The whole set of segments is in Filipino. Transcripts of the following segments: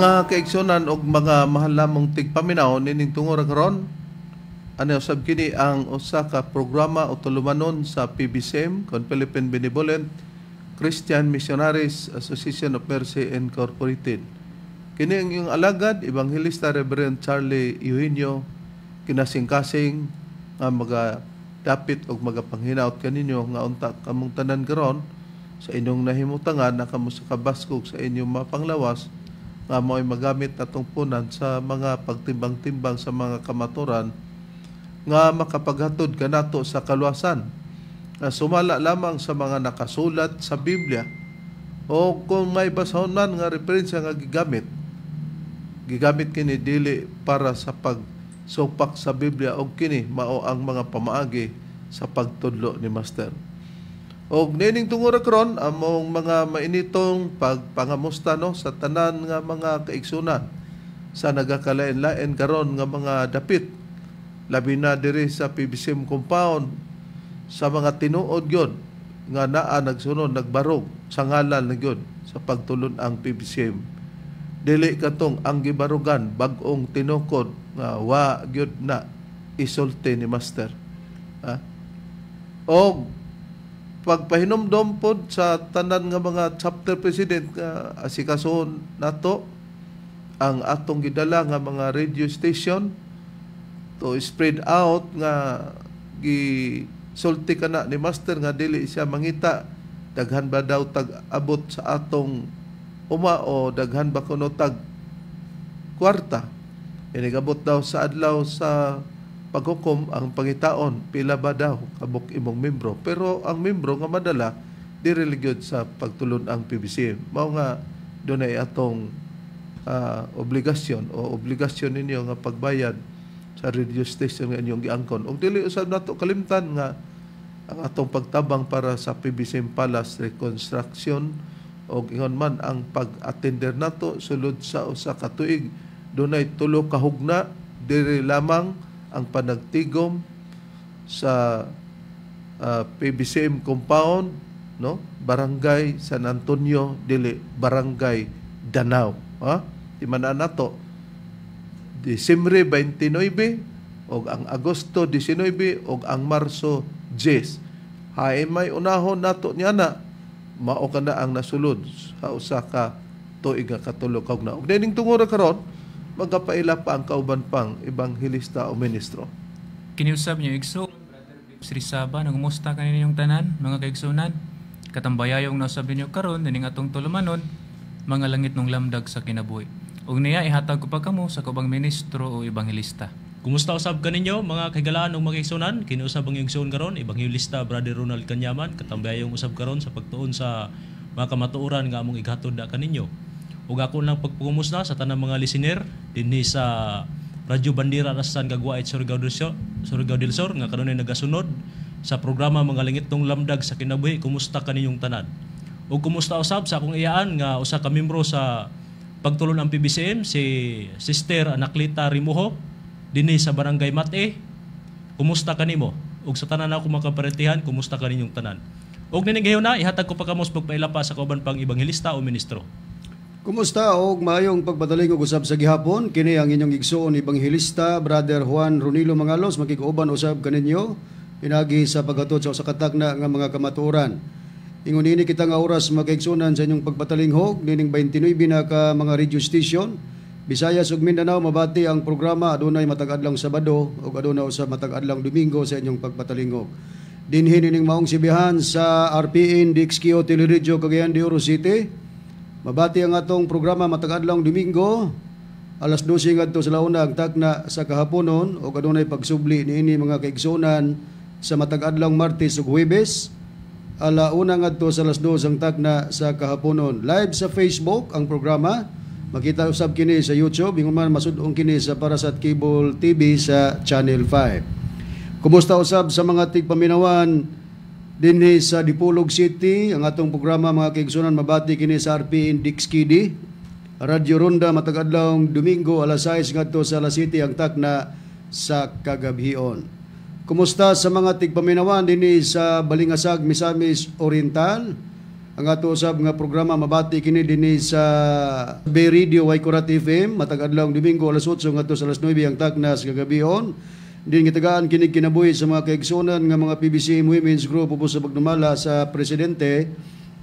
mga kaigsoonan og mga mahal namong tigpaminaw nining tungod karon ano sab kini ang usa ka programa o tulumanon sa PBCM kon Philippine Benevolent Christian Missionaries Association of Mercy Incorporated. Kini ang iyong alagad Evangelista Reverend Charlie Eugenio kinasingkasing nga mga dapit og magapanghinaot kaninyo nga unta kamong tanan karon sa inyong nahimutangan na kamo sa kabaskog sa inyong mapanglawas nga mo'y magamit na tungpunan sa mga pagtimbang-timbang sa mga kamaturan nga makapaghatod kanato sa kaluasan na sumala lamang sa mga nakasulat sa Biblia o kung may basahon basahonan nga referensya nga gigamit gigamit kini dili para sa pagsupak sa Biblia o kini mao ang mga pamaagi sa pagtudlo ni Master. Og nining tungura karon among mga mainitong pagpangamusta no sa tanan nga mga kaigsunan sa nagakalain-lain karon nga mga dapit labi na diri sa PBCM compound sa mga tinuod gyud nga naa nagsunod nagbarog sa ngalan na yon sa pagtulon ang PBCM dili katong ang gibarugan bag-ong tinukod nga wa gyud na isulti ni master ha og pagpahinomdom pod sa tanan nga mga chapter president nga asikason nato ang atong gidala nga mga radio station to spread out nga gi sulti kana ni master nga dili siya mangita daghan ba daw tag abot sa atong uma o daghan ba kuno tag kwarta ini gabot daw sa adlaw sa paghukom ang pangitaon pila ba daw kabuk imong membro pero ang membro nga madala di ligod sa pagtulon ang PBC mao nga dunay atong uh, obligasyon o obligasyon ninyo nga pagbayad sa radio station nga inyong giangkon og dili usab nato kalimtan nga ang atong pagtabang para sa PBC Palace reconstruction og ingon man ang pag-attender nato sulod sa usa ka tuig dunay tulo ka hugna diri lamang ang panagtigom sa uh, ah, PBCM compound, no? Barangay San Antonio dili Barangay Danao, ha? Timanan nato Disembre 29 og ang Agosto 19 og ang Marso 10. ha eh, may unahon nato niya na mao kana ang nasulod sa usa ka tuig nga katulog kaugna. Og dining tungod karon, magapaila pa ang kauban pang ebanghelista o ministro. Kiniusab niyo igso, Sri Saba, nagumusta ka ninyong tanan, mga kaigsunan. Katambayayong nasabi niyo karon nining atong tulumanon, mga langit ng lamdag sa kinabuhi. Og niya ihatag ko pa kamo sa kubang ministro o ebanghelista. Kumusta usab kaninyo mga kagalaan ug mga igsunan? Kiniusab ang igsoon karon ebanghelista Brother Ronald Kanyaman, katambaya katambayayong usab karon sa pagtuon sa mga kamatuoran nga among ighatod na kaninyo ug ako nang na sa tanang mga listener dinhi sa Radyo Bandira na San Gagwa at Surigao del Sur, Surigao nga kanunay nagasunod sa programa mga lingitong lamdag sa kinabuhi kumusta ka ninyong tanan ug kumusta usab sa akong iyaan nga usa ka membro sa pagtulon ang PBCM si Sister Anaclita Rimuho dinhi sa Barangay Mate kumusta ka nimo? ug sa tanan ako makaparentihan kumusta ka ninyong tanan ug nining na ihatag ko pa kamos pagpaila pa sa kauban pang ibanghilista o ministro Kumusta og maayong pagpadaling og usab sa gihapon kini ang inyong igsoon Ebanghelista Brother Juan Ronilo Mangalos makig-uban usab kaninyo pinagi sa paghatod sa usa ka nga mga kamaturan. Ingon ini kita nga oras makaigsunan sa inyong pagpatalinghog nining 29 na ka mga radio station. Bisaya sug Mindanao mabati ang programa adunay matag-adlong Sabado ug adunay usab matag-adlong Domingo sa inyong pagpatalinghog. Dinhi nining maong sibihan sa RPN DXQ Teleradyo Cagayan de Oro City Mabati ang atong programa matag adlaw Domingo alas 12 ngadto sa launa ang takna sa kahaponon o kadunay pagsubli niini mga kaigsunan sa matag adlaw Martes ug Huwebes ala una ngadto sa alas 12 ang takna sa kahaponon live sa Facebook ang programa makita usab kini sa YouTube ingon man masud ong kini sa para sa Cable TV sa Channel 5 Kumusta usab sa mga tigpaminawan dinhi sa Dipolog City ang atong programa mga kaigsunan mabati kini sa RP Index Kidi Radyo Ronda matag adlaw Domingo alas 6 ngadto sa alas 7 ang takna sa kagabhion. Kumusta sa mga tigpaminawan dinhi sa Balingasag Misamis Oriental? Ang ato usab nga programa mabati kini dinhi sa Bay Radio Waikurat FM matag adlaw Domingo alas 8 ngadto sa alas 9 ang takna sa kagabhion. Din gitagaan kinig kinabuhi sa mga kaigsunan nga mga PBC Women's Group upo sa pagdumala sa presidente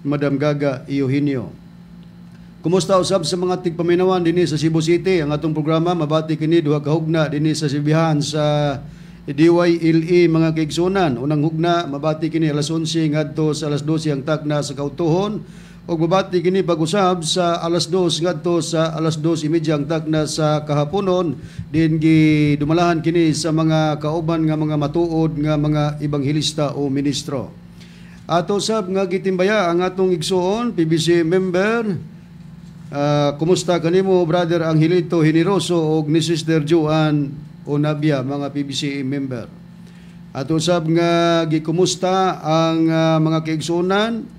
Madam Gaga Iohinio. Kumusta usab sa mga tigpaminawan dinhi sa Cebu City ang atong programa mabati kini duha ka hugna dinhi sa Sibihan sa DYLE mga kaigsunan. Unang hugna mabati kini alas 11 ngadto sa alas 12 ang takna sa kautohon og mabati kini pag-usab sa alas 2 ngadto sa alas 2:30 ang tagna sa kahaponon din gi dumalahan kini sa mga kauban nga mga matuod nga mga ebanghelista o ministro. Ato sab nga gitimbaya ang atong igsuon PBC member uh, kumusta kanimo brother Angelito Hiniroso og ni Sister Joan Onabia mga PBC member. Ato sab nga gikumusta ang uh, mga kaigsunan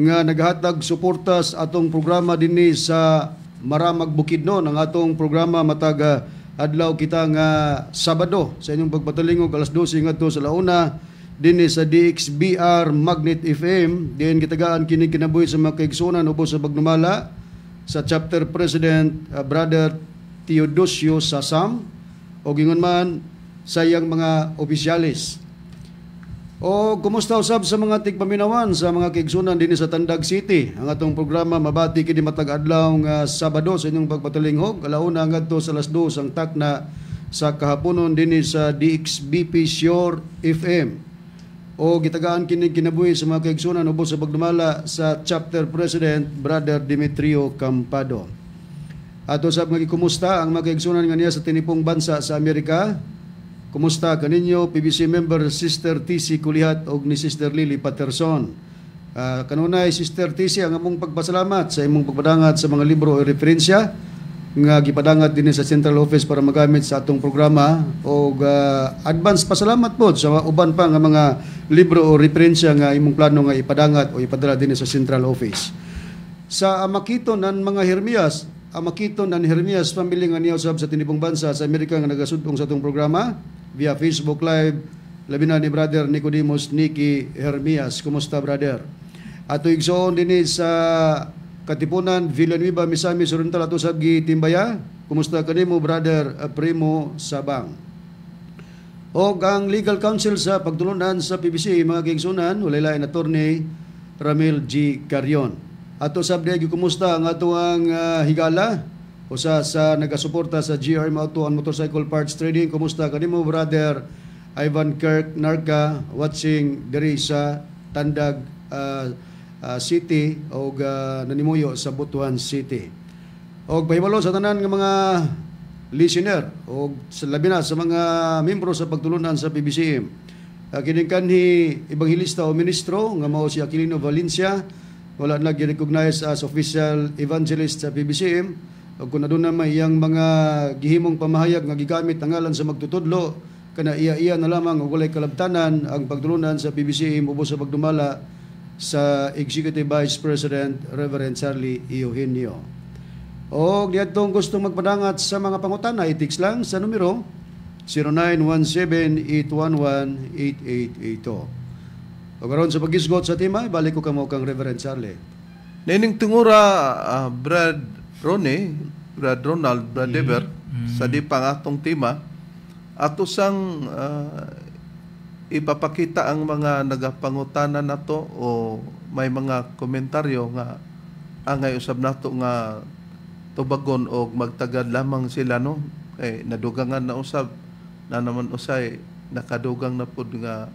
nga naghatag suportas atong programa dinhi sa Maramag Bukidnon ang atong programa mataga ah, adlaw kita nga Sabado sa inyong pagpatalingog alas 12 ngadto sa launa dinhi sa DXBR Magnet FM diin gitagaan kini kinabuhi sa mga kaigsunan ubos sa Bagnumala sa chapter president uh, brother Theodosio Sasam o gingon man sayang mga opisyalis o kumusta usab sa mga tigpaminawan sa mga kaigsunan din sa Tandag City? Ang atong programa mabati kini matag adlaw nga Sabado sa inyong pagpatulinghog alauna ngadto sa alas 2 ang takna sa kahaponon din sa DXBP Shore FM. O gitagaan kini kinabuhi sa mga kaigsunan ubos sa pagdumala sa chapter president Brother Dimitrio Campado. Ato sab nga kumusta ang mga kaigsunan nga niya sa tinipong bansa sa Amerika? Kumusta kaninyo PBC member Sister TC Kulihat o ni Sister Lily Patterson? Uh, ah, kanunay Sister TC ang among pagpasalamat sa imong pagpadangat sa mga libro o referensya nga gipadangat dinhi sa Central Office para magamit sa atong programa og uh, ah, advance pasalamat po sa uban pa nga mga libro o referensya nga imong plano nga ipadangat o ipadala dinhi sa Central Office. Sa amakiton ng mga Hermias, ang makiton ang Hermias family nga niya sa tinibong bansa sa Amerika nga nagasudong sa itong programa via Facebook Live labi na ni brother Nicodemus Niki Hermias. Kumusta brother? Ato igsoon din eh sa Katipunan, Villanueva, Misamis, Oriental, ato sa Timbaya. Kumusta ka mo, brother ah, Primo Sabang? O ang legal counsel sa pagtulunan sa PBC, mga kingsunan, walay lain attorney Ramil G. Carion. Ato sa kumusta ang ato ang uh, higala? O sa, sa nagasuporta sa GRM Auto and Motorcycle Parts Trading, kumusta? Kanimo brother Ivan Kirk Narca watching diri sa Tandag uh, uh, City o uh, nanimuyo sa Butuan City. O pahibalo sa tanan ng mga listener o sa labi na sa mga membro sa pagtulunan sa PBCM. Uh, kining kanhi ibanghilista o ministro nga mao si Aquilino Valencia wala na girecognize as official evangelist sa PBCM ug kun aduna may iyang mga gihimong pamahayag nga gigamit ang ngalan sa magtutudlo kana iya iya na lamang ug walay kalabtanan ang pagdulunan sa PBCM ubos sa pagdumala sa Executive Vice President Reverend Charlie Eugenio. O diadtong gusto magpadangat sa mga pangutana, itix lang sa numero 0917-811-8882. O karon sa pagisgot sa timay, balik ko kamo kang Reverend Charlie. Nining tungura, uh, Brad Ronnie, Brad Ronald, Brad Dever, mm. mm sa di pangatong tima, ato sang uh, ipapakita ang mga nagapangutana nato o may mga komentaryo nga angay usab nato nga tubagon o magtagad lamang sila no eh nadugangan na usab na naman usay nakadugang na pud nga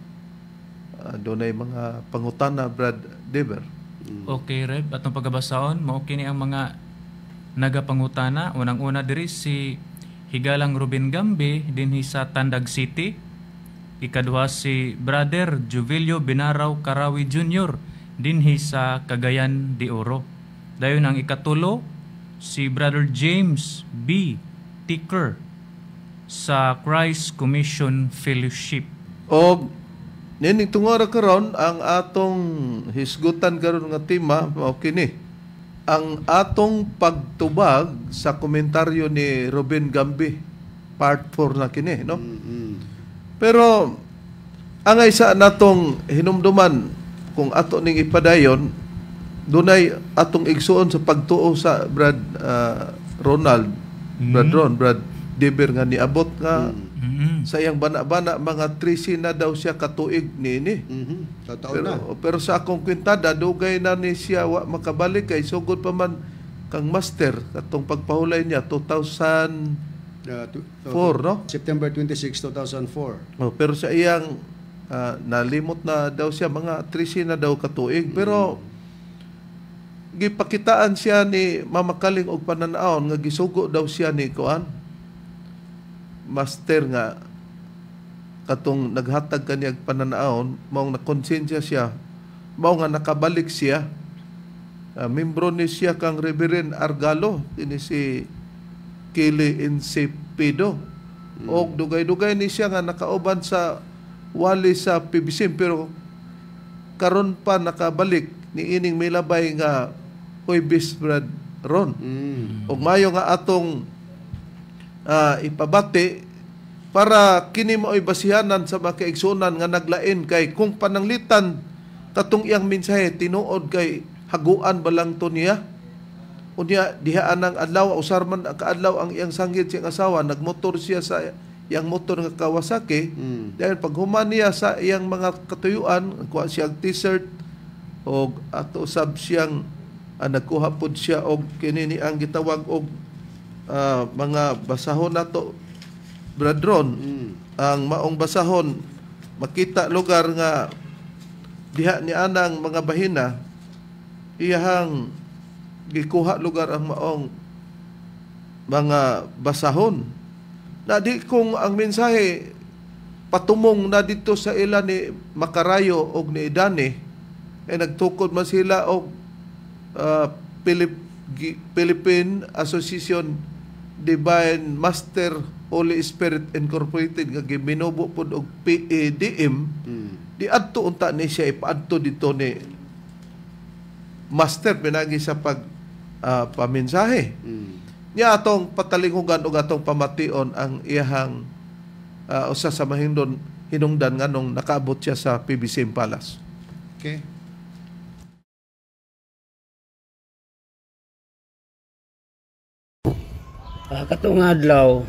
uh, doon ay mga pangutana, Brad Dever. Mm. Okay, Reb. At ang pagkabasaon, maukini ang mga nagapangutana. Unang-una diri si Higalang Rubin Gambi dinhi sa Tandag City. Ikaduha si Brother Juvilio Binaraw Karawi Jr. dinhi sa Cagayan de Oro. Dayon ang ikatulo si Brother James B. Ticker sa Christ Commission Fellowship. O Nining tungora karon ang atong hisgutan karon nga tema mao kini. Ang atong pagtubag sa komentaryo ni Robin Gambi part 4 na kini no. Mm-hmm. Pero ang isa natong hinumduman kung ato ning ipadayon dunay atong igsuon sa pagtuo sa Brad uh, Ronald, mm-hmm. Brad Ron, Brad Deber nga niabot nga mm-hmm Mm-hmm. Sa iyang bana-bana, mga 13 na daw siya katuig nini. Mm-hmm. Totoo pero, na. Pero sa akong kwintada, dugay na ni siya wa makabalik kay sugod pa man kang master katong pagpahulay niya 2000 uh, no? September 26, 2004. Oh, pero sa iyang uh, nalimot na daw siya mga 13 na daw katuig mm-hmm. pero gipakitaan siya ni Mama mamakaling og pananaon nga gisugo daw siya ni kuan master nga katong naghatag kaniya kaniyag pananaon maong nakonsensya siya mao nga nakabalik siya uh, membro ni siya kang Reverend Argalo ini si Kili Insipido mm. og dugay-dugay ni siya nga nakauban sa wali sa PBCM pero karon pa nakabalik ni ining may labay nga Hoy Bisbrad ron mm. og mayo nga atong uh, ipabati para kini mao'y basihanan sa mga kaigsunan nga naglain kay kung pananglitan katong iyang mensahe tinuod kay haguan balang to niya unya diha anang adlaw usar man kaadlaw ang iyang sanggit siyang asawa nagmotor siya sa iyang motor nga Kawasaki mm. dahil paghuman niya sa iyang mga katuyuan kuha siyang t-shirt og ato sab siyang ah, nagkuha pod siya og kinini ang gitawag og uh, mga basahon nato brethren mm. ang maong basahon makita lugar nga diha ni anang mga bahina iyahang gikuha lugar ang maong mga basahon na di kung ang mensahe patumong na dito sa ila ni Makarayo o ni Idane eh, ay nagtukod man sila og uh, Philippine Association Divine Master Holy Spirit Incorporated nga giminubo pod og PADM mm. di adto unta ni siya ipaadto dito ni Master pinagi sa pag uh, paminsahe mm. niya atong patalingugan og atong pamation ang iyahang uh, usa sa mahindon hinungdan nganong nakaabot siya sa PBC Palace okay Uh, katong adlaw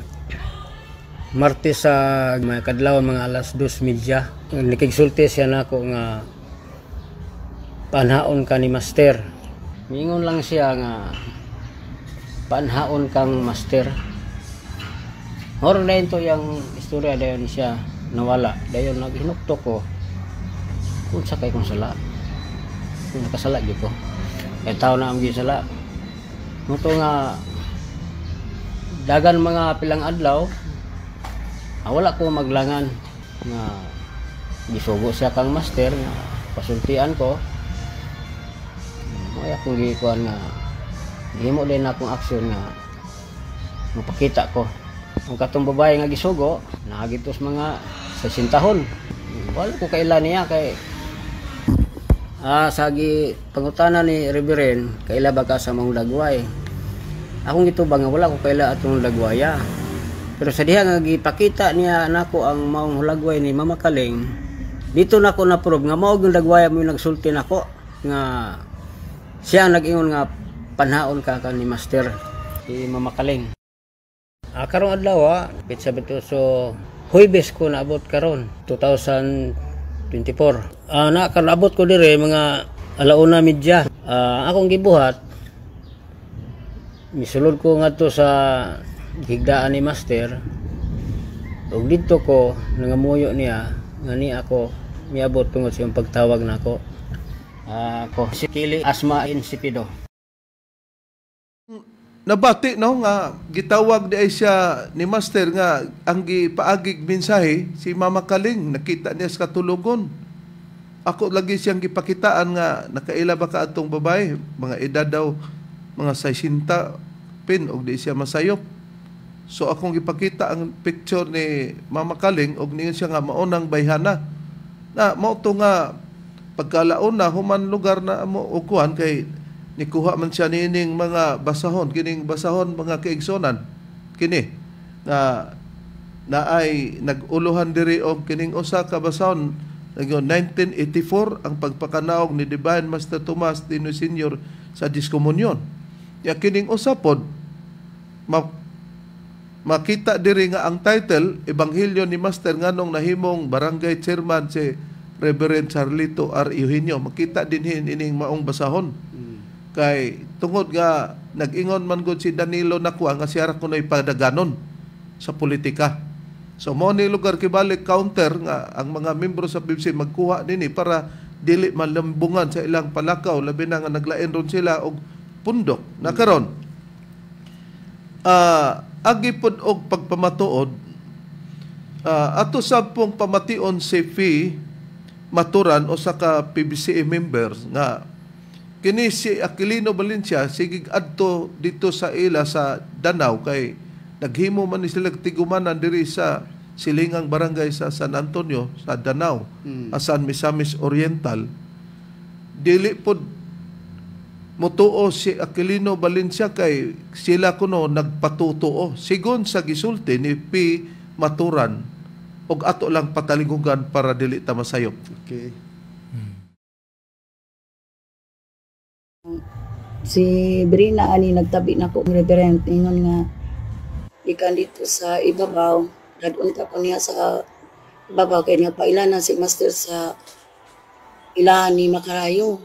Martes sa uh, may kadlaw mga alas 2 media nikigsulti siya nako na nga panhaon ka ni master. Mingon lang siya nga panhaon kang master. Hor na ito yung istorya dayon siya nawala. Dayon naghinukto ko kung sakay kong sala. Kung nakasala gyud ko. Kay tao na ang gisala. Muto nga dagan mga pilang adlaw ah, wala ko maglangan na gisugo siya kang master nga pasultian ko ay akong gikuan nga gihimo din akong aksyon nga mapakita ko ang katong babae nga gisugo nagitos mga 60 sintahon wala ko kailan niya kay ah, sagi pangutana ni Reverend kaila ba ka sa mga dagway akong gitubang nga wala ko kaila atong lagwaya pero sa diha nga gipakita niya nako ang maong lagway ni Mama Kaling dito nako na prove nga mao gyud lagwaya mo nagsulti nako nga siya nag-ingon nga panhaon ka ka ni Master si Mama Kaling ah, karong adlaw ah, bitsa bito so Huwebes ko naabot karon 2024 ah, na abot ko dire mga alauna medya ah, akong gibuhat misulod ko nga to sa higdaan ni master ug dito ko nangamuyo niya ngani ako miabot tungod sa yung pagtawag nako na ako uh, si Kili Asma Insipido nabati no nga gitawag di ay siya ni master nga ang gipaagig mensahe si Mama Kaling nakita niya sa katulogon ako lagi siyang gipakitaan nga nakaila ba ka atong babae mga edad daw mga 60 pin og di siya masayop. So akong gipakita ang picture ni Mama Kaling og niyon siya nga maunang bayhana. Na mao to nga pagkalaon na human lugar na mo ukuhan kay nikuha man siya nining mga basahon kining basahon mga kaigsonan kini nga naay naguluhan diri og kining usa ka basahon 1984 ang pagpakanaog ni Divine Master Tomas Tino Senior sa diskomunyon Ya kining usapod ma- makita diri nga ang title Ebanghelyo ni Master nganong nahimong barangay chairman si Reverend Charlito R. Eugenio. Makita din hin ining maong basahon. Mm. Kay tungod nga nag-ingon man gud si Danilo Nakwa nga siya ko na ipadaganon sa politika. So mo ni lugar kibalik counter nga ang mga membro sa BIPSI magkuha dinhi para dili malambungan sa ilang palakaw labi na nga naglain ron sila og pundok na karon uh, ah, agi og pagpamatuod uh, ato sab pong pamation si fee maturan o sa ka PBCA members nga kini si Aquilino Valencia sigig adto dito sa ila sa Danaw kay naghimo man ni sila tigumanan diri sa silingang barangay sa San Antonio sa Danaw hmm. asan Misamis Oriental dili pod motuo si Aquilino Valencia kay sila kuno nagpatutuo sigon sa gisulti ni P. Maturan og ato lang patalingugan para dili ta masayop. Okay. Hmm. Si Brina ani nagtabi na ng referent ingon nga ikan dito sa ibabaw dadun ka niya sa ibabaw kay niya pailan na si master sa ilahan ni Makarayo.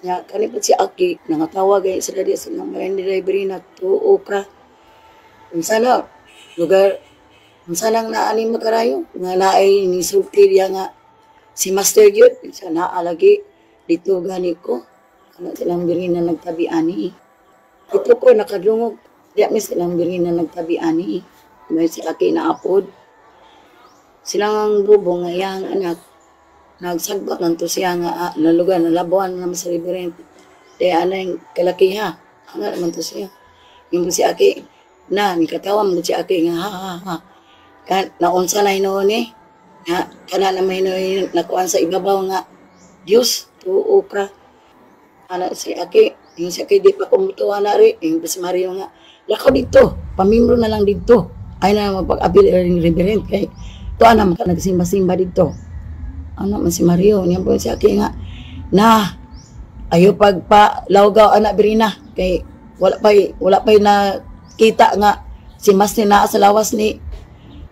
Ya, kani pa si Aki, nangatawag ay sila di sa ng marine library na tuo ka. Unsala, lugar, unsalang naani makarayo, nga naay ni Sultir ya nga, si Master Jude, siya naalagi, dito gani ko, ano silang birin na nagtabi ani. Ito ko nakadungog, diya mi silang birin na nagtabi ani. May si Aki na apod. Silang ang bubong ayang yang anak, nagsagbot nanto siya nga ah, nalugan nalabuan naman sa riberin di anay kalakiha ang naman to siya yung si aki na ni katawam mo si aki nga ha ha ha kan naunsa na hinoon eh nga kana na may hinoon sa ibabaw nga Dios tuo ka ana si aki yung si aki di pa kumutuwa na rin yung si Mario nga lako dito pamimbro na lang dito ay na mapag-abil rin reverend kay tuan na maka nagsimba-simba dito ano man si Mario niya po siya kay nga na ayo pagpa lawgaw anak birina kay wala pay wala pay na kita nga si mas ni naa sa lawas ni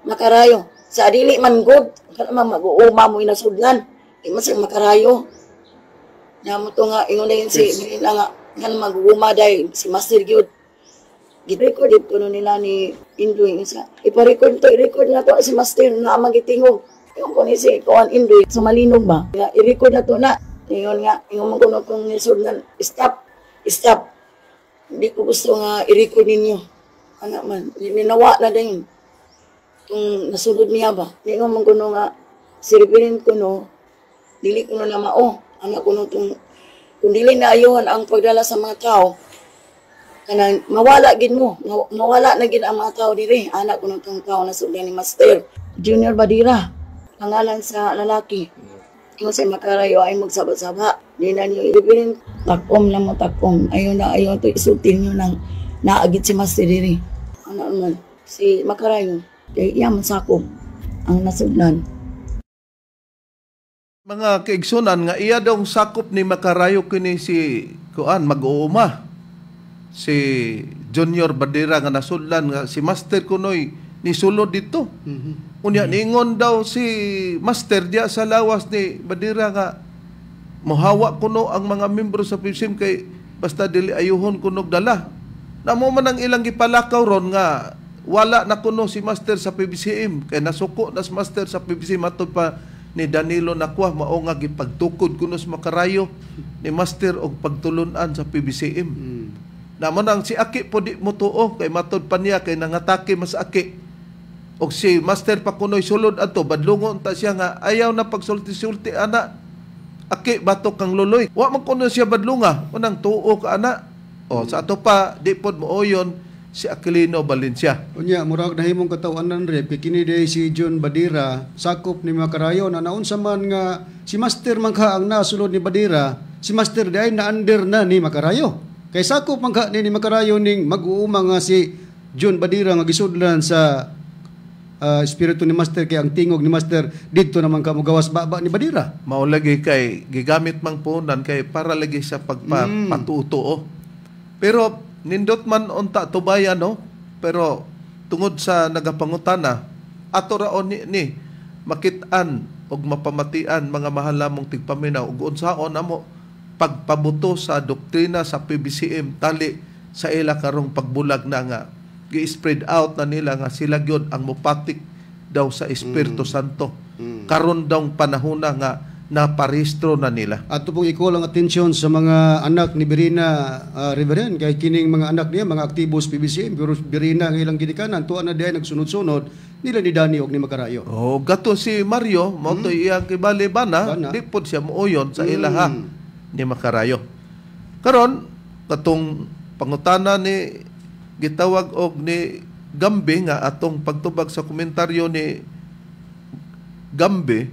makarayo sa dili man good kana mag-uuma mo inasudlan di man siyang makarayo namo to nga ingon si birina nga kana maguuma uuma si master gyud Girecord ko no nila ni Indoy isa. Ipa-record to, record na to si Master na magitingo. Yung ko ni si Kuan Indoy, sa ba? Nga, i-record na to na. Ngayon nga, yung mga kung kong nisod na, stop, stop. Hindi ko gusto nga i-record ninyo. Anak man, ninawa na din. Kung nasunod niya ba? Hindi ko man kuno nga, siripirin ko no, dili ko na mao. Anak kuno no, itong, kung dili na ayon ang pagdala sa mga tao, kanang mawala gin mo mawala na gin ang mga tao dire anak ko nang tao na sudan ni master junior badira pangalan sa lalaki. Yung sa makarayo ay magsaba-saba. Di na niyo ibigin. Takom na mo takom. Ayaw na ayaw to isutin niyo nang naagit si Master Diri. Ano naman, si makarayo. Kaya iyaman sa ako ang nasugnan. Mga kaigsunan nga iya daw sakop ni makarayo kini si kuan mag-uuma. Si Junior Badira nga nasudlan nga si Master Kunoy ni sulod dito. Mm-hmm. Unya hmm. ningon daw si Master dia sa lawas ni Badira nga mohawa kuno ang mga miyembro sa PSIM kay basta dili ayuhon kuno dala. Namo man ang ilang gipalakaw ron nga wala na kuno si Master sa PBCM kay nasuko na si Master sa PBCM matod pa ni Danilo Nakwa mao nga gipagtukod kuno sa makarayo ni Master og pagtulunan sa PBCM. Mm. Namo nang si Aki po di mo tuo kay matod pa niya kay nangatake mas Aki og si Master Pakunoy sulod ato badlungon ta siya nga ayaw na pagsulti-sulti ana aki batok kang luloy wa man kuno siya badlunga unang tuo ka ana o oh, sa ato pa di pod mo oyon si Aquilino Valencia unya murag na himong rep kay kini day si John Badira sakop ni Makarayo na naunsa man nga si Master mangka ang nasulod ni Badira si Master day na under na ni Makarayo kay sakop mangka ni, ni Makarayo ning mag-uuma nga si John Badira nga gisudlan sa uh, espiritu ni Master kay ang tingog ni Master dito naman kamo gawas baba ni Badira. Mao lagi kay gigamit mang punan kay para lagi sa pagpatuto. Mm. Oh. Pero nindot man unta tubayan no, oh. pero tungod sa nagapangutana ato raon ni, ni makitaan og mapamatian mga mahal namong tigpaminaw ug unsaon namo pagpabuto sa doktrina sa PBCM tali sa ila karong pagbulag na nga gi-spread out na nila nga sila gyud ang mupatik daw sa Espiritu mm. Santo. Mm. Karon daw panahon nga naparistro na nila. At pong ikuha lang atensyon sa mga anak ni Berina uh, ah, Riveren kay kining mga anak niya mga aktibos PBCM pero Berina ang ilang ginikanan tuan na diay nagsunod-sunod nila ni Dani og ni Magarayo. Oh, gato si Mario mo mm. to iya kibali bana, bana. siya muuyon sa ilaha mm. ni Magarayo. Karon katong pangutana ni gitawag og ni Gambe nga atong pagtubag sa komentaryo ni Gambe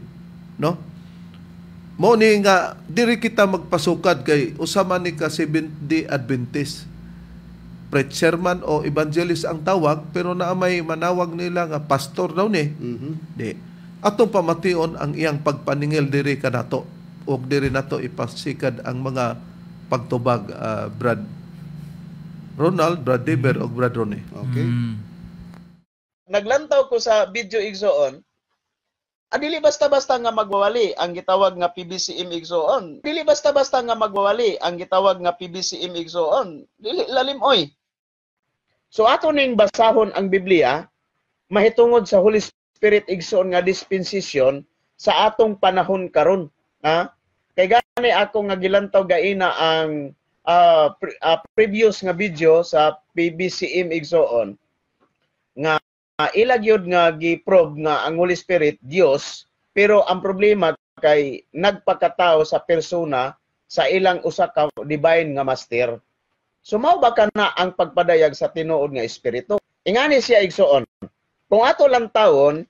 no mo ni nga diri kita magpasukad kay usama ni ka Seventh Day Adventist preacher man o evangelist ang tawag pero na may manawag nila nga pastor daw ni mm-hmm. di atong pamation ang iyang pagpaningil diri kanato og diri nato ipasikad ang mga pagtubag uh, Brad Ronald Bradiber og Brad Ronnie. Okay. Mm. Naglantaw ko sa video igsoon, Adili ah, basta-basta nga magwawali ang gitawag nga PBCM igsoon. Dili basta-basta nga magwawali ang gitawag nga PBCM igsoon. Dili lalim oy. So ato ning basahon ang Biblia mahitungod sa Holy Spirit igsoon nga dispensation sa atong panahon karon, ha? Kay gani ako nga gilantaw gaina ang uh, pre- uh, previous nga video sa PBCM Igsoon nga uh, ila gyud nga gi giprob nga ang Holy Spirit Dios pero ang problema kay nagpakatao sa persona sa ilang usa ka divine nga master. So mao ba kana ang pagpadayag sa tinuod nga espiritu? Ingani siya igsoon. Kung ato lang taon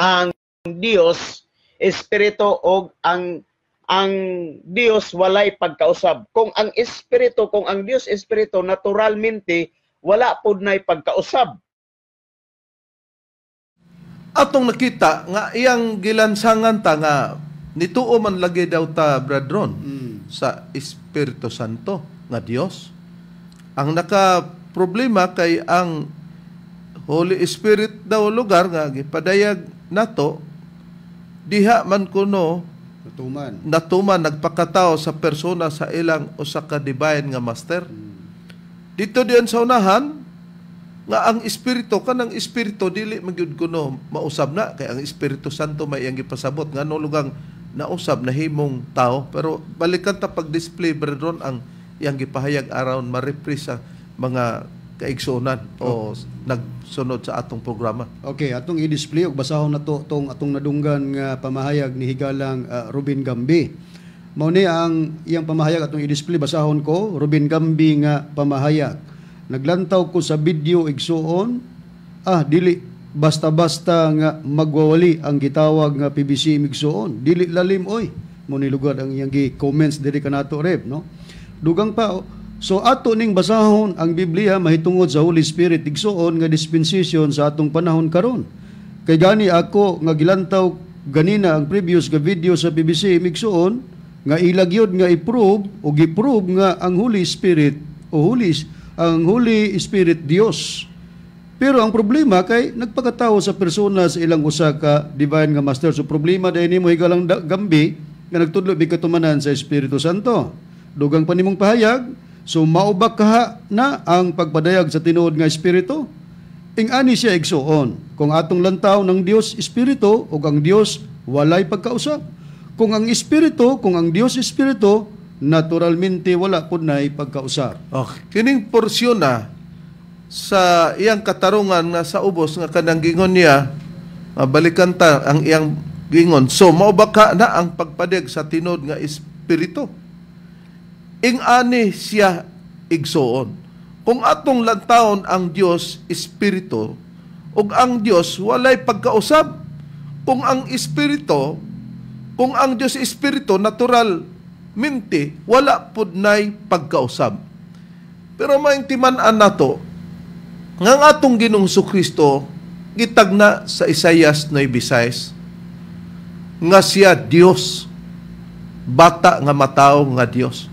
ang Dios espiritu og ang ang Dios walay pagkausab. Kung ang espiritu, kung ang Dios espiritu naturalmente wala pud nay pagkausab. Atong nakita nga iyang gilansangan ta nga nituo man lagi daw ta bradron mm. sa Espiritu Santo nga Dios. Ang naka problema kay ang Holy Spirit daw lugar nga gipadayag nato diha man kuno natuman natuman nagpakatao sa persona sa ilang usa ka divine nga master dito diyan sa unahan nga ang espiritu kanang espiritu dili magyud kuno mausab na kay ang Espiritu Santo may iyang ipasabot, nga no lugang nausab na himong tao pero balikan ta pag display brethren ang iyang ipahayag around, ma-repress mga kaigsunan o oh. nagsunod sa atong programa. Okay, atong i-display og basahon nato tong atong nadunggan nga pamahayag ni higalang uh, Ruben Gambi. Mao ni ang iyang pamahayag atong i-display basahon ko Ruben Gambi nga pamahayag. Naglantaw ko sa video igsuon ah dili basta-basta nga magwawali ang gitawag nga PBC igsuon. Dili lalim oy. Mo ni lugad ang iyang gi-comments diri kanato rep no. Dugang pa oh, So ato ning basahon ang Biblia mahitungod sa Holy Spirit igsuon nga dispensation sa atong panahon karon. Kay gani ako nga gilantaw ganina ang previous nga video sa BBC migsuon nga ilagyod nga i-prove o gi-prove nga ang Holy Spirit o Holy ang Holy Spirit Dios. Pero ang problema kay nagpakatao sa persona sa ilang usa ka divine nga master. So problema dahil nimo higalang gambi nga nagtudlo bi katumanan sa Espiritu Santo. Dugang pa nimong pahayag, So maubak kaha na ang pagpadayag sa tinuod nga espiritu ing ani siya igsuon kung atong lantaw ng Dios espiritu ug ang Dios walay pagkausap. Kung ang espiritu, kung ang Dios espiritu, naturalmente wala pud nay pagkausap. Okay. Kining porsyon na sa iyang katarungan nga sa ubos nga kanang gingon niya mabalikan ta ang iyang gingon. So maubaka na ang pagpadeg sa tinod nga espiritu ingani siya igsuon. Kung atong lantaon ang Diyos espiritu ug ang Diyos walay pagkausab. Kung ang espiritu kung ang Diyos espiritu natural minti wala pud nay pagkausab. Pero maintiman-an nato nga atong Ginoong Kristo gitagna sa Isaias Isayas 9:6 nga siya Diyos, bata nga matao nga Diyos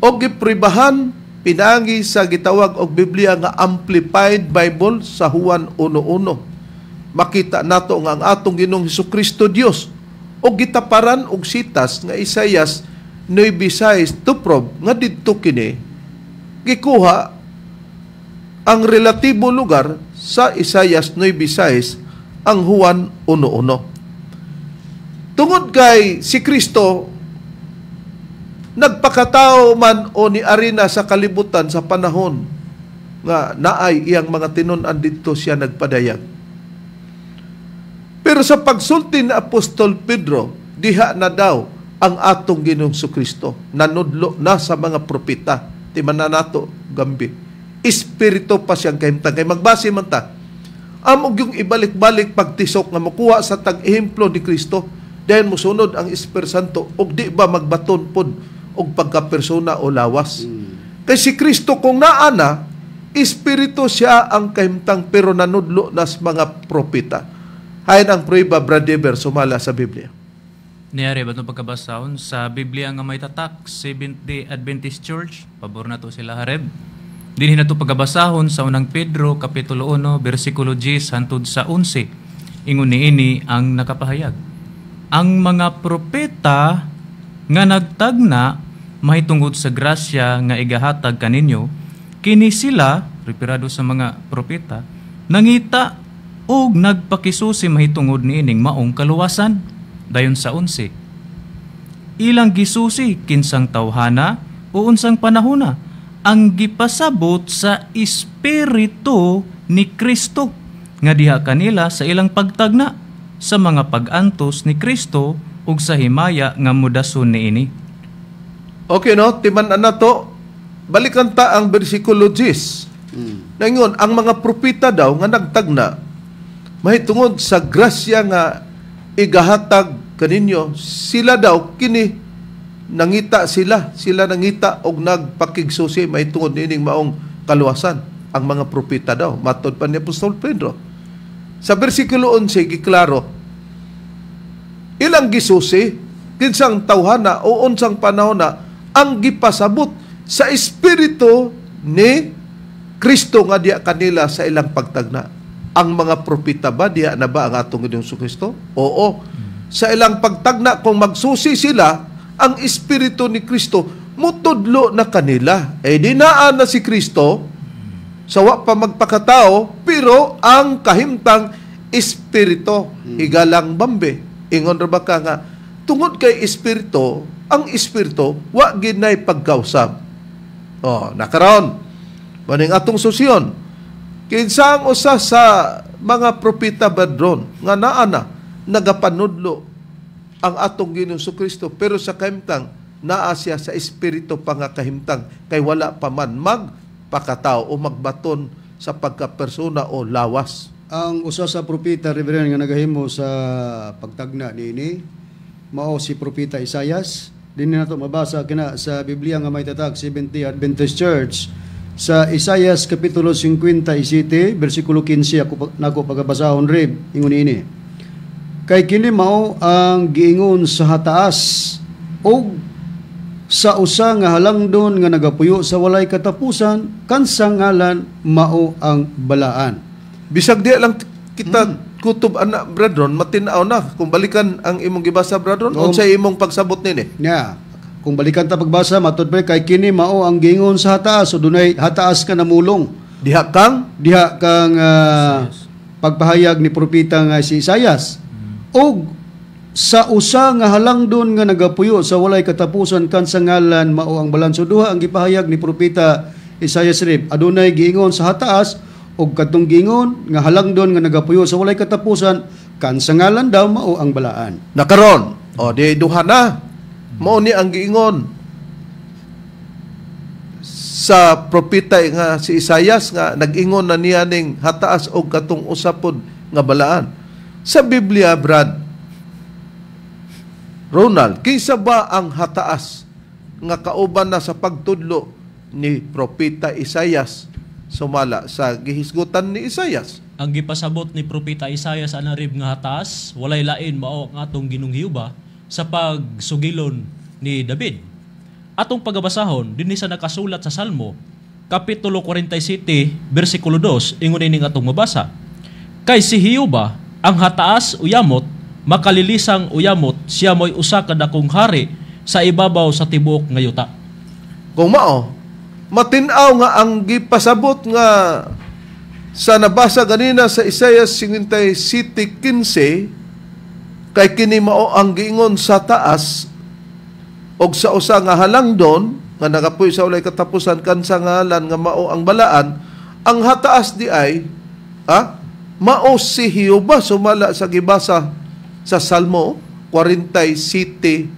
o gipribahan pinangi sa gitawag og Biblia nga Amplified Bible sa Juan 1:1. Makita nato nga ang atong Ginoong Hesukristo Dios og gitaparan og sitas nga Isaias 9:6 to tuprob nga didto kini gikuha ang relatibo lugar sa Isaias 9:6 ang Juan 1:1. Tungod kay si Kristo nagpakatao man o ni arena sa kalibutan sa panahon nga naay iyang mga tinunan dito siya nagpadayag. Pero sa pagsulti ni Apostol Pedro, diha na daw ang atong Ginoong Kristo nanudlo na sa mga propeta ti mananato gambi. Espiritu pa siyang kahimtang kay magbasi man ta. Amog yung ibalik-balik pagtisok nga makuha sa tag-ehemplo ni Kristo dahil musunod ang Espiritu Santo og di ba magbaton pod og pagkapersona o lawas. Mm. Kay si Kristo kung naa na, espiritu siya ang kahimtang pero nanudlo nas mga propita. Hayan ang prueba, Brad sumala sa Biblia. Niyari ba itong pagkabasahon sa Biblia nga may tatak, Day Adventist Church, pabor na to sila hareb. Dinhi na to pagkabasahon sa unang Pedro, Kapitulo 1, versikulo 10, hantod sa 11. Ingon niini ang nakapahayag. Ang mga propeta nga nagtagna mahitungod sa grasya nga igahatag kaninyo, kini sila, referado sa mga propeta, nangita o nagpakisusi mahitungod niining maong kaluwasan. Dayon sa 11 Ilang gisusi kinsang tawhana o unsang panahona ang gipasabot sa espiritu ni Kristo nga diha kanila sa ilang pagtagna sa mga pagantos ni Kristo ug sa himaya nga mudason niini. Okay no, timan-an na to. Balikan ta ang bersikulo 10. Mm. Ngayon, ang mga propeta daw nga nagtagna mahitungod sa grasya nga igahatag kaninyo, sila daw kini nangita sila, sila nangita og nagpakigsusi mahitungod nining maong kaluwasan ang mga propeta daw matod pa ni Apostol Pedro. Sa versikulo 11 giklaro ilang gisusi kinsang tawhana o unsang panahon na ang gipasabot sa espiritu ni Kristo nga diya kanila sa ilang pagtagna. Ang mga propita ba diya na ba ang atong Ginoong Kristo? Oo. Sa ilang pagtagna kung magsusi sila, ang espiritu ni Kristo mutudlo na kanila. Eh dinaan na si Kristo sawa pa magpakatao pero ang kahimtang espirito hmm. igalang bambe ingon ra ba ka nga tungod kay espirito ang espiritu wa gid nay pagkausab. Oh, nakaron. Maning atong susyon. Kinsang usa sa mga propeta badron nga naa na nagapanudlo ang atong Ginoo Kristo pero sa kahimtang naa siya sa espiritu pangakahimtang kay wala pa man mag pakatao o magbaton sa pagkapersona o lawas. Ang usa sa propeta Reverend nga nagahimo sa pagtagna niini mao si propeta Isayas din nato mabasa kina sa Biblia nga may tatag 70 Adventist Church sa Isaiah kapitulo 57 bersikulo 15 ako nako pagabasahon rib ingon ini kay kini mao ang giingon sa hataas og sa usa nga halangdon nga nagapuyo sa walay katapusan kansang ngalan mao ang balaan bisag di lang kita mm kutub anak brethren matinaw na kung balikan ang imong gibasa brethren no. unsay imong pagsabot nini yeah kung balikan ta pagbasa matod pre kay kini mao ang gingon sa hataas so dunay hataas ka namulong diha kang diha kang uh, pagpahayag ni propeta nga si Isayas mm. og sa usa nga halang halangdon nga nagapuyo sa walay katapusan kan sa ngalan mao ang balanso duha ang gipahayag ni propeta Isaiah Rib adunay giingon sa hataas o kadtong gingon nga halang halangdon nga nagapuyo sa walay katapusan kansa ngalan daw mao ang balaan. Nakaron. O di duha na. Mao ni ang gingon sa propeta nga si Isayas nga nag-ingon na niya ning hataas og katong usapod nga balaan. Sa Biblia, Brad, Ronald, kinsa ba ang hataas nga kauban na sa pagtudlo ni propeta Isayas sumala sa gihisgutan ni Isayas. Ang gipasabot ni Propeta Isayas ang rib nga hatas, walay lain mao ang atong ginunghiuba sa pagsugilon ni David. Atong pagabasahon dinhi sa nakasulat sa Salmo Kapitulo 47, versikulo 2, ingon ining atong mabasa. Kay si Hiuba, ang hataas uyamot, makalilisang uyamot, siya mo'y usa kadakong hari sa ibabaw sa tibok nga yuta. Kung mao, matinaw nga ang gipasabot nga sa nabasa ganina sa Isaiah 57:15 kay kini mao ang giingon sa taas og sa usa nga halang don nga nagapoy sa ulay katapusan kansa nga nga mao ang balaan ang hataas di ay ha mao si Jehova sumala sa gibasa sa Salmo 47:2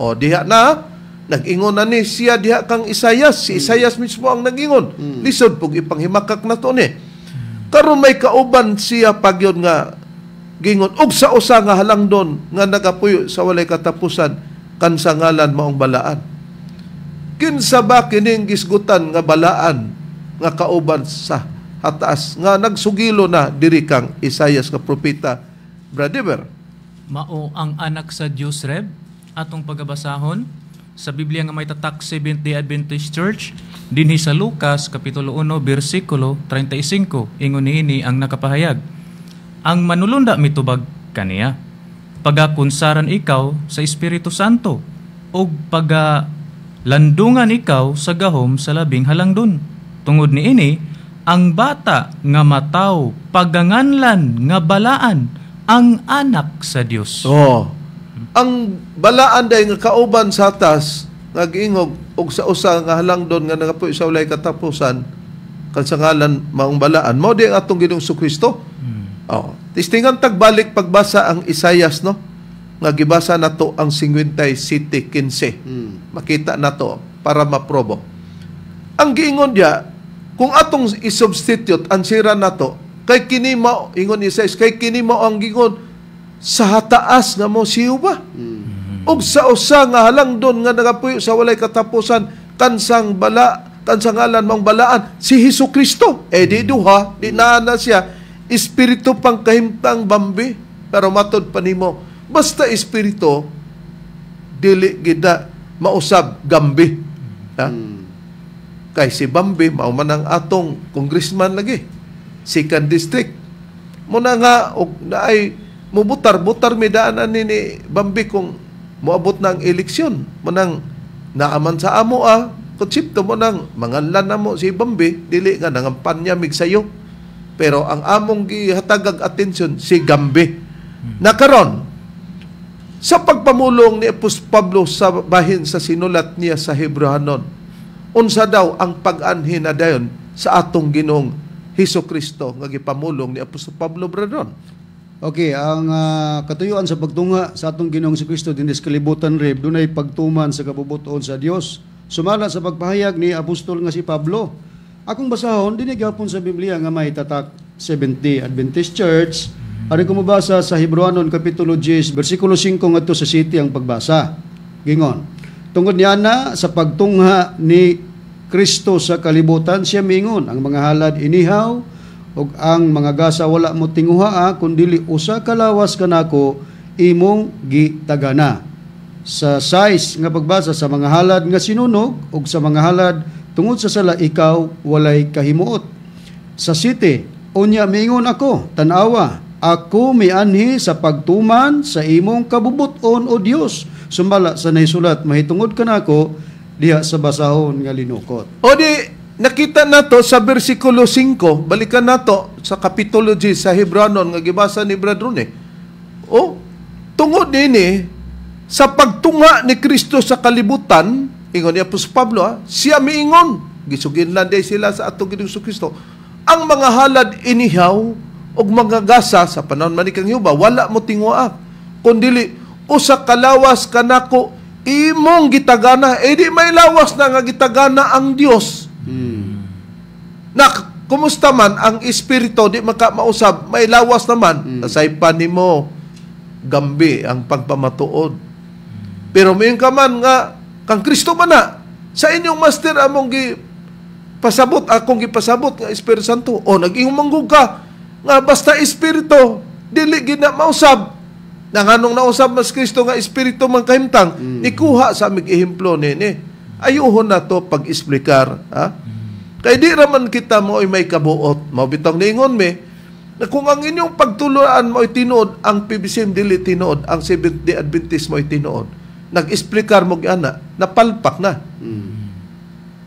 o diha na Nagingon na ni siya diha kang Isayas. Si Isayas mismo ang nagingon. Mm. Lisod pug ipanghimakak na to ni. Karon may kauban siya pagyon nga gingon og sa usa nga halangdon nga nagapuyo sa walay katapusan kansangalan maong balaan. Kinsa ba kining gisgutan nga balaan nga kauban sa hataas nga nagsugilo na diri kang Isayas nga propeta Bradiver. Mao ang anak sa Dios Reb atong pagabasahon sa Biblia nga may tatak Seventh-day Adventist Church dinhi sa Lucas kapitulo 1 bersikulo 35 ingon niini ang nakapahayag ang manulunda mitubag kaniya pagakunsaran ikaw sa Espiritu Santo ug pagalandungan ikaw sa gahom sa labing halangdon tungod niini ang bata nga mataw paganganlan nga balaan ang anak sa Dios oh ang balaan day nga kauban sa atas nagingog og sa usa nga halangdon nga nagapoy sa ulay katapusan kan sa ngalan maong balaan mo di ang atong Ginoong Kristo hmm. oh tistingan tagbalik pagbasa ang Isaias no nga gibasa nato ang 57:15 hmm. makita nato para maprobo ang giingon dia kung atong isubstitute ang sira nato kay kini mao ingon ni Isayas kay kini mao ang gingon sa hataas nga mo siyo ba og sa usa nga halang don nga nagapuyo sa walay katapusan kansang bala kansang alan mang balaan si Hesus Kristo eh di duha di nana siya espiritu pang kahimtang bambi pero matod pa nimo basta espiritu dili gida mausab gambi ha? kay si Bambi mao man ang atong congressman lagi second district mo nga og naay mubutar butar mi daanan ni, ni Bambi kung moabot na ang eleksyon manang naaman sa amo ah konsepto mo nang manganlan na mo si Bambi dili nga nangampanya mig sayo pero ang among gihatag atensyon si Gambi hmm. na karon sa pagpamulong ni Apostol Pablo sa bahin sa sinulat niya sa Hebrehanon unsa daw ang pag-anhi na dayon sa atong Ginoong Hesus Kristo nga gipamulong ni Apostol Pablo Bradon Okay, ang uh, katuyuan sa pagtunga sa atong Ginoong si Kristo dinis kalibutan rib dunay pagtuman sa kabubuton sa Dios. Sumala sa pagpahayag ni apostol nga si Pablo. Akong basahon dinigapon sa Biblia nga may tatak Seventh Adventist Church. Ari ko mabasa sa Hebreonon kapitulo 10 bersikulo 5 ngadto sa city ang pagbasa. Gingon. Tungod niya na sa pagtungha ni Kristo sa kalibutan siya mingon ang mga halad inihaw og ang mga gasa wala mo tinguhaa ah, kundili usa ka lawas kanako imong gitagana sa size nga pagbasa sa mga halad nga sinunog og sa mga halad tungod sa sala ikaw walay kahimuot sa city unya mingon ako tanawa ako may anhi sa pagtuman sa imong kabubuton o Dios sumala sa naisulat mahitungod kanako diha sa basahon nga linukot o di Nakita nato sa bersikulo 5, balikan nato sa kapitulo G sa Hebranon nga gibasa ni Brad eh. Oh, o tungod dinhi sa pagtunga ni Kristo sa kalibutan, ingon ni Apostol Pablo, ha, ah, siya miingon, gisuginlan day sila sa atong Ginoo Kristo. Ang mga halad inihaw og mga gasa sa panahon manikang Yuba, wala mo tinguak. Kundili usa kalawas kanako imong gitagana, edi eh, may lawas na nga gitagana ang Dios na kumusta man ang espirito di maka mausab may lawas naman mm. say pa nimo gambi ang pagpamatuod pero mayon ka man nga kang Kristo man na sa inyong master among gi pasabot akong gipasabot nga Espiritu Santo o nag-ingong manggug ka nga basta espirito dili gid na mausab nang anong nausab mas Kristo nga espiritu man kahimtang mm. ikuha sa mig ehemplo nene ayuhon na to pag-explicar ha mm. Kay di raman kita mo ay may kabuot. Mabitang niingon me, na kung ang inyong pagtuloan mo ay tinuod, ang PBCM dili tinuod, ang Seventh Day Adventist mo ay tinuod, nag-explikar mo gana, napalpak na. Mm.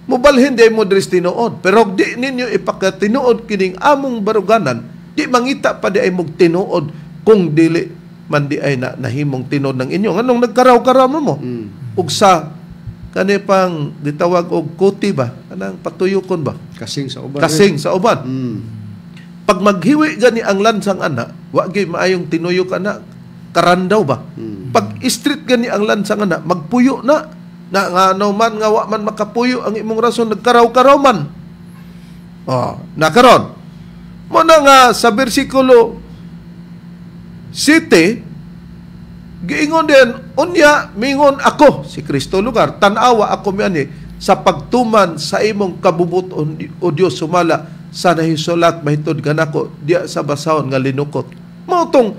Mubalhin di mo dres tinuod, pero di ninyo ipakatinuod kining among baruganan, di mangita pa di ay mog tinuod kung dili man di ay na, nahimong tinuod ng inyo. Anong nagkaraw-karaw mo mo? Mm. Ug sa kani pang ditawag og kuti ba kanang patuyokon ba kasing sa uban kasing eh. sa uban mm. pag maghiwi gani ang lansang ana wa gyud maayong tinuyo kana karandaw ba mm. pag street gani ang lansang ana magpuyo na nga ngano man nga wa man makapuyo ang imong rason nagkaraw-karaw man oh ah, nakaron mo na nga sa bersikulo 7 Giingon din, unya, mingon ako, si Kristo lugar, tanawa ako miyani, sa pagtuman sa imong kabubut o Dios sumala, sa nahisulat mahitod ganako, diya sa basahon nga linukot. motong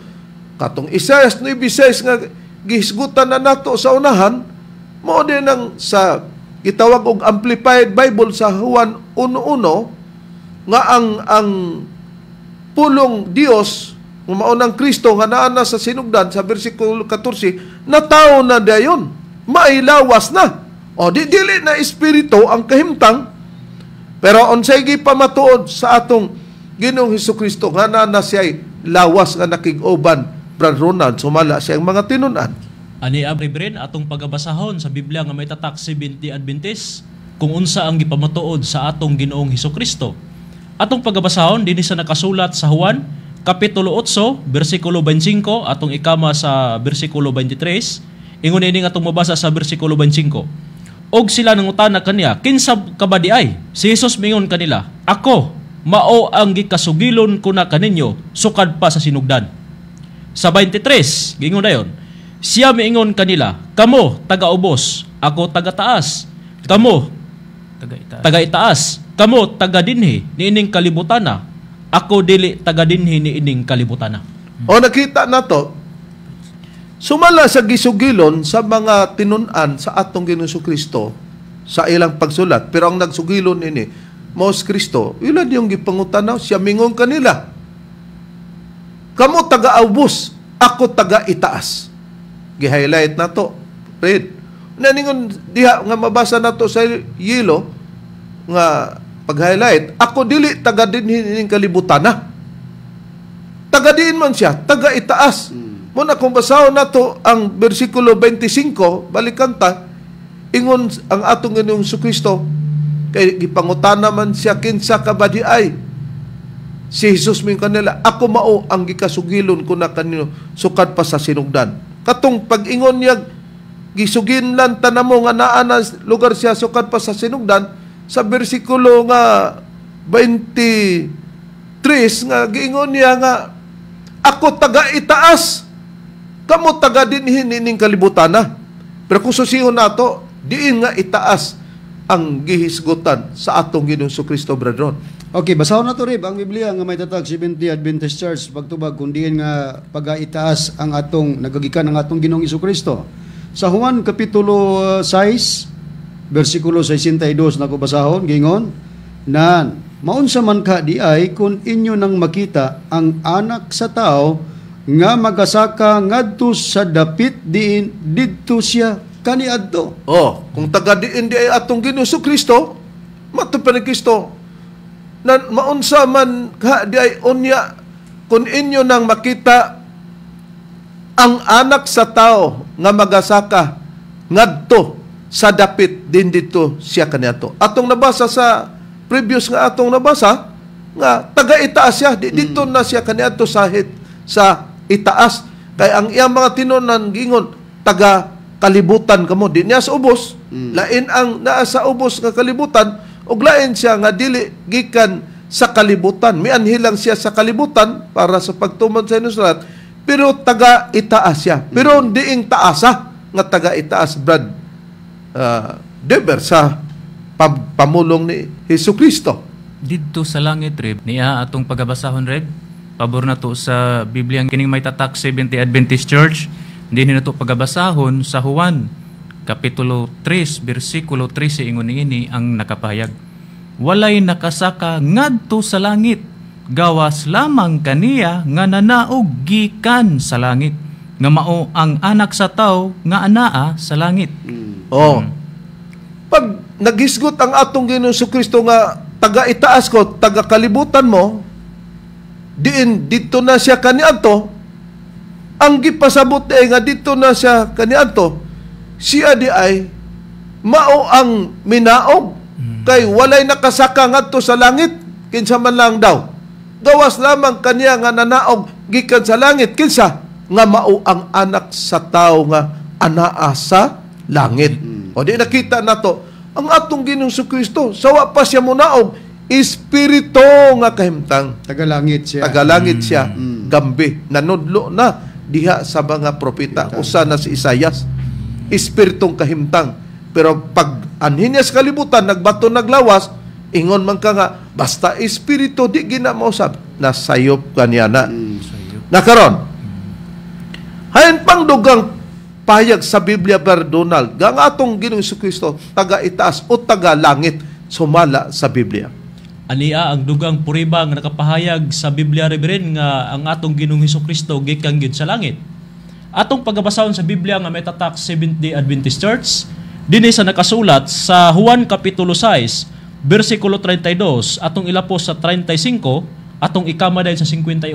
katong Isaias no ibisayas nga, gihisgutan na nato sa unahan, mao din ang sa gitawag og amplified Bible sa Juan 1:1 nga ang ang pulong Dios Umaon ang Kristo nga naa na sa sinugdan sa bersikulo 14, nataw na dayon. Mailawas na. O di dili na espiritu ang kahimtang. Pero unsay gi pamatuod sa atong Ginoong Hesus Kristo nga naa na siya'y lawas nga nakig-uban Brad Ronald sumala siyang mga tinunan. Ani abrebren atong pagabasahon sa Biblia nga may tatak 70 Adventist kung unsa ang gipamatuod sa atong Ginoong Hesus Kristo. Atong pagabasahon dinhi sa nakasulat sa Juan Kapitulo 8, bersikulo 25, atong ikama sa bersikulo 23, ingon ini nga mabasa sa bersikulo 25. Og sila nangutana kaniya, kinsa ka ba ay? Si Jesus mingon kanila, Ako, mao ang gikasugilon ko na kaninyo, sukad pa sa sinugdan. Sa 23, gingon dayon, siya miingon kanila, Kamo, taga-ubos, ako taga-taas. Kamo, taga-itaas. Taga-itaas. Kamo, taga-dinhi, niining kalibutan na ako dili tagadinhi ni ining kalibutan na. O nakita nato sumala sa gisugilon sa mga tinunan sa atong Ginoong Kristo sa ilang pagsulat pero ang nagsugilon ini Mos Kristo ilan yung gipangutanaw siya mingon kanila kamo taga abus ako taga itaas gi-highlight nato read Naningon, diha nga mabasa nato sa yelo nga pag-highlight, ako dili taga din hining kalibutan na. Taga diin man siya, taga itaas. Mm. Muna kung basaw nato ang bersikulo 25, balikan ta, ingon ang atong Ginoong Kristo kay gipangutana man siya kinsa ka ay si Jesus ming kanila ako mao ang gikasugilon ko na kanino sukad pa sa sinugdan katong pag-ingon niya gisugin lan tanamo nga naa na lugar siya sukad pa sa sinugdan sa bersikulo nga 23 nga giingon niya nga ako taga itaas kamo taga dinhin ining kalibutan na pero kung susihon nato diin nga itaas ang gihisgutan sa atong Ginoong Kristo brethren Okay, basahon na to Rib, ang Biblia nga may tatag 70 Adventist Church pagtubag diin nga pagaitaas ang atong nagagikan ng atong Ginoong Kristo. Sa Juan kapitulo 6 uh, Versikulo 62 na kubasahon, gingon, Nan, maunsa man ka di ay kun inyo nang makita ang anak sa tao nga magasaka ngadto sa dapit diin didto siya kaniadto. Oh, kung taga diin di ay atong Ginoo Kristo, matupad ni Kristo. Nan maunsa man ka di ay unya kun inyo nang makita ang anak sa tao nga magasaka ngadto sa dapit din dito siya kaniato. Atong nabasa sa previous nga atong nabasa nga taga itaas siya di, mm. dito mm. na siya kaniadto sahit sa itaas kay ang iyang mga tinunan gingon taga kalibutan kamo di niya sa ubos mm. lain ang naa sa ubos nga kalibutan ug lain siya nga dili gikan sa kalibutan mianhi lang siya sa kalibutan para sa pagtuman sa inusrat pero taga itaas siya pero mm. diing taasa nga taga itaas Brad uh, ah, deber sa pam- pamulong ni Hesus Kristo. Dito sa langit, Reb, niya atong pagabasahon, Reb, pabor na to sa Biblia kining may tatak 70 Adventist Church, hindi na to pagabasahon sa Juan, Kapitulo 3, versikulo 13, ingon ini ang nakapahayag. Walay nakasaka ngadto sa langit, gawas lamang kaniya nga nanaog gikan sa langit nga mao ang anak sa tao nga anaa sa langit. Mm. Oh. Mm. Pag naghisgot ang atong Ginoong Kristo nga taga itaas ko, taga kalibutan mo, diin dito na siya kaniadto. Ang gipasabot ay nga dito na siya kaniadto. Siya di ay mao ang minaog mm. kay walay nakasaka ngadto sa langit kinsa man lang daw. Gawas lamang kaniya nga nanaog gikan sa langit kinsa nga mao ang anak sa tao nga anaa sa langit. Mm-hmm. O di nakita nato ang atong Ginoong Kristo sawa pa siya munaog espiritu nga kahimtang tagalangit siya. Tagalangit mm. siya mm. gambi nanudlo na diha sa mga propeta usa na si Isayas espiritong kahimtang pero pag anhin sa kalibutan nagbato naglawas ingon man ka nga basta espiritu di gina mausab sayop kaniya na. Mm, sayop. Nakaron Hayan dugang payag sa Biblia Donald, gang atong Ginoong Kristo taga itaas o taga langit sumala sa Biblia. Ania ang dugang puribang nakapahayag sa Biblia Reverend nga ang atong Ginoong Kristo gikan gid sa langit. Atong pagabasahon sa Biblia nga Metatak Seventh-day Adventist Church dinhi sa nakasulat sa Juan kapitulo 6 bersikulo 32 atong ilapos sa 35 atong ikama sa 51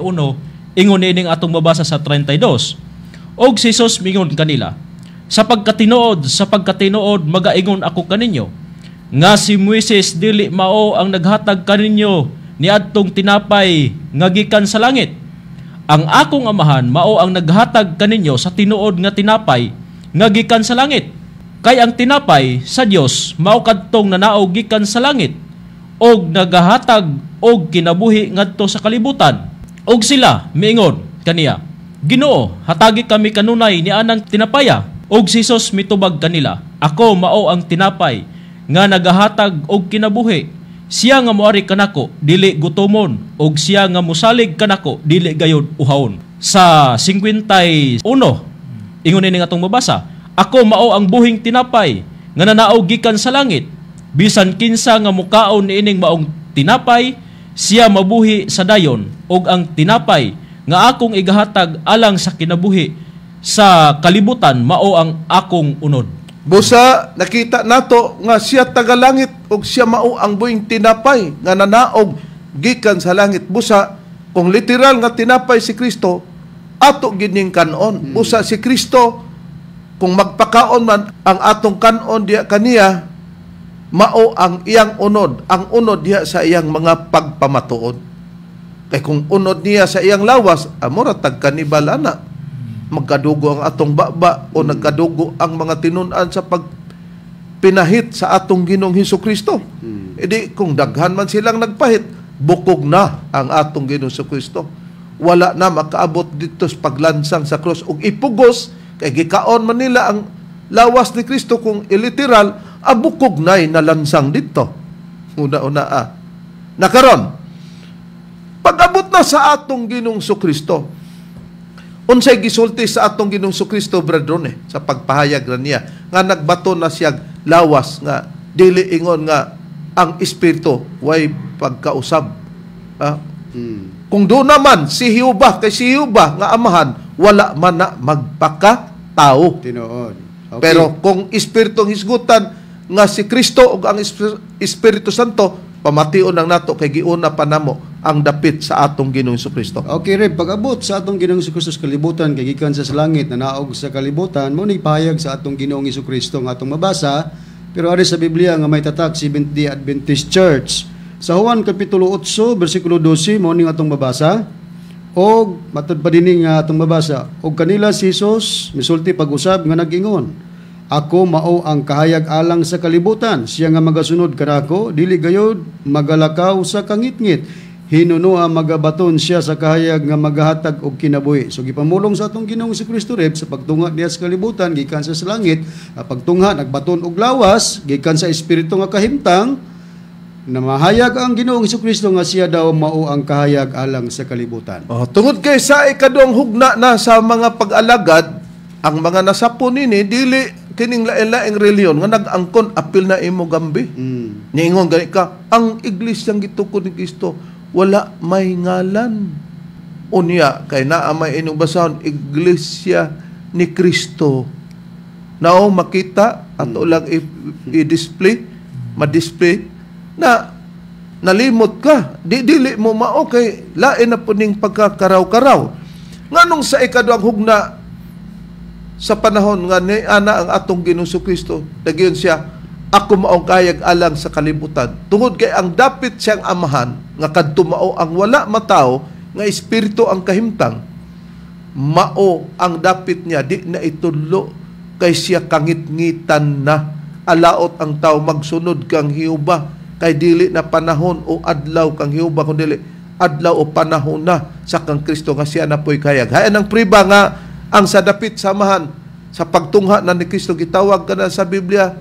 ingon ining atong mabasa sa 32 og si Jesus mingon kanila, sa pagkatinuod, sa pagkatinuod, magaingon ako kaninyo. Nga si Moises dili mao ang naghatag kaninyo ni adtong tinapay nga gikan sa langit. Ang akong amahan mao ang naghatag kaninyo sa tinuod nga tinapay nga gikan sa langit. Kay ang tinapay sa Dios mao kadtong nanaog gikan sa langit og nagahatag og kinabuhi ngadto sa kalibutan. Og sila miingon kaniya, Ginoo, hatagi kami kanunay ni anang tinapaya, og si Jesus mitubag kanila. Ako mao ang tinapay, nga nagahatag og kinabuhi. Siya nga moari kanako, dili gutomon, og siya nga musalig kanako, dili gayod uhaon. Sa 51, ingon ni atong mabasa, Ako mao ang buhing tinapay, nga nanaog gikan sa langit. Bisan kinsa nga mukaon ni ining maong tinapay, siya mabuhi sa dayon, og ang tinapay, nga akong igahatag alang sa kinabuhi sa kalibutan mao ang akong unod. Busa nakita nato nga siya tagalangit og siya mao ang buing tinapay nga nanaog gikan sa langit. Busa kung literal nga tinapay si Kristo ato gining kanon. Hmm. Busa si Kristo kung magpakaon man ang atong kanon diya kaniya mao ang iyang unod, ang unod diya sa iyang mga pagpamatuod. Kay eh, kung unod niya sa iyang lawas, amura tagkanibal ana. Magkadugo ang atong baba o hmm. nagkadugo ang mga tinunan sa pag pinahit sa atong Ginoong Hesus Kristo. Hmm. Edi eh, kung daghan man silang nagpahit, bukog na ang atong Ginoong Hesus Kristo. Wala na makaabot dito sa paglansang sa cross ug ipugos kay gikaon man nila ang lawas ni Kristo kung iliteral abukog nay nalansang dito. Una-una ah. Nakaron, pagabot na sa atong ginungso Kristo. Unsay gisulti sa atong ginungso Kristo brethren eh, sa pagpahayag na niya nga nagbato na siya lawas nga dili ingon nga ang espiritu way pagkausab. Ah? Hmm. Kung doon naman si Hiuba kay si Hiuba nga amahan wala man na magpaka tao. Tinuod. Okay. Pero kung espiritong hisgutan nga si Kristo ug ang Espiritu Santo pamation ang nato kay giuna pa namo ang dapit sa atong Ginoong Kristo. Okay, Reb, pag-abot sa atong Ginoong Kristo sa kalibutan, kay gikan sa langit, nanaog sa kalibutan, mo ni payag sa atong Ginoong Kristo nga atong mabasa, pero ari sa Biblia nga may tatak 70 si Adventist Church. Sa Juan Kapitulo 8, versikulo 12, mo ni atong mabasa, o matod pa din nga atong mabasa, o kanila si Jesus, misulti pag-usab nga nagingon, Ako mao ang kahayag alang sa kalibutan, siya nga magasunod karako, dili gayod, magalakaw sa kangitngit hinunua magabaton siya sa kahayag nga magahatag og kinabuhi. So gipamulong sa atong Ginoong si Kristo Rep sa pagtungha niya sa kalibutan gikan sa langit, uh, pagtungha nagbaton og lawas gikan sa espiritu nga kahimtang na mahayag ang Ginoong si Kristo nga siya daw mao ang kahayag alang sa kalibutan. Oh, tungod kay sa ikadong hugna na sa mga pag-alagad ang mga nasapo nini dili kining lain-laing reliyon nga nagangkon apil na imo gambi. Mm. Ningon gani ka ang iglesia ang gitukod ni Kristo wala may ngalan. Unya, kay naa may inubasan, Iglesia ni Kristo. Nao makita, at ulang hmm. i-display, ma-display, na nalimot ka, di dili mo ma okay lain na po pagkakaraw-karaw. Nganong sa ikaduang hugna sa panahon nga ni ana ang atong Ginoso Kristo, dagiyon siya ako maong kayag alang sa kalibutan. Tungod kay ang dapit siyang amahan, nga kadtumao ang wala matao, nga espiritu ang kahimtang, mao ang dapit niya, di na itudlo, kay siya kangitngitan na, alaot ang tao, magsunod kang hiuba, kay dili na panahon o adlaw kang hiuba, kung dili, adlaw o panahon na sa kang Kristo nga siya na po'y kayag. Hayan ang priba nga, ang sadapit samahan, sa pagtungha na ni Kristo, gitawag kana sa Biblia,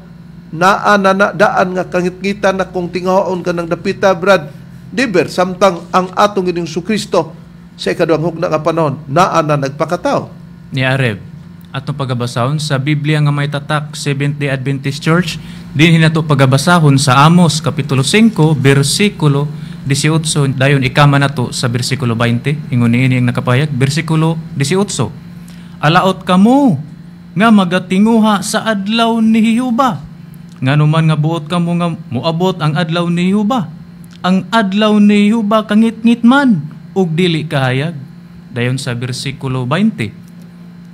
naa na nadaan nga kangitngitan na kung tingaon ka ng dapita brad diber samtang ang atong gining Kristo sa ikaduhang hugna nga panahon naa na nagpakatao ni Areb atong pagabasahon sa Biblia nga may tatak Seventh-day Adventist Church din hinato pagabasahon sa Amos kapitulo 5 bersikulo 18 dayon ikama na to sa bersikulo 20 ingon ini ang nakapayag bersikulo 18 Alaot kamo nga magatinguha sa adlaw ni Hiuba Nganuman nga buot ka mo nga muabot ang adlaw ni Huba. Ang adlaw ni Huba kangit-ngit man ug dili kahayag. Dayon sa bersikulo 20.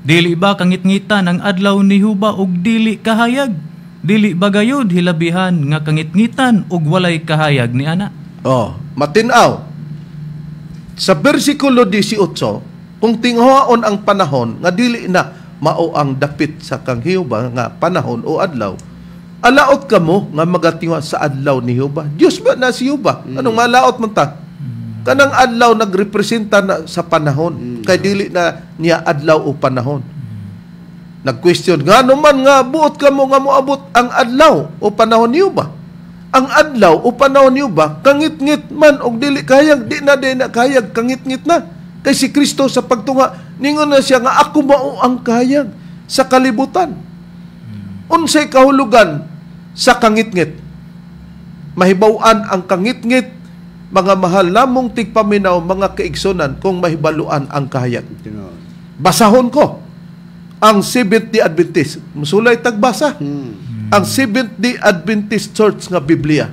Dili ba kangit-ngitan ang adlaw ni Huba ug dili kahayag? Dili ba gayud hilabihan nga kangit-ngitan ug walay kahayag ni ana? Oh, matinaw. Sa bersikulo 18, kung tinghaon ang panahon nga dili na mao ang dapit sa kang Huba nga panahon o adlaw, alaot ka mo nga magatingwa sa adlaw ni Huba. Dios ba na si Huba? Hmm. Anong malaot man ta? Hmm. Kanang adlaw nagrepresenta na sa panahon. Hmm. Kay dili na niya adlaw o panahon. Nag-question, nga naman nga buot ka mo nga moabot ang adlaw o panahon ni Huba. Ang adlaw o panahon ni Huba, kangit-ngit man og dili kayang, di na di na kayag, kangit-ngit na. Kay si Kristo sa pagtunga, ningon na siya nga ako mao ang kayag sa kalibutan unsay kahulugan sa kangitngit mahibaw-an ang kangitngit mga mahal namong tigpaminaw mga kaigsunan kung mahibaluan ang kahayag basahon ko ang Seventh Day Adventist musulay tagbasa hmm. ang Seventh Day Adventist Church nga Biblia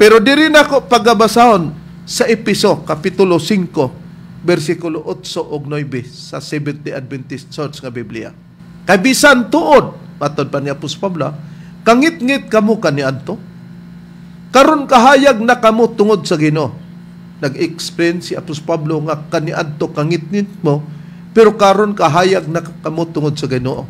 pero diri nako pagabasahon sa Episo kapitulo 5 bersikulo 8 og 9 sa Seventh Day Adventist Church nga Biblia kay bisan tuod matod pa niya Apos Pabla, ah. kangit-ngit kani kaniadto. Karon kahayag na kamo tungod sa Ginoo. Nag-explain si Apos Pablo nga kaniadto kangit-ngit mo, pero karon kahayag na kamo tungod sa Ginoo.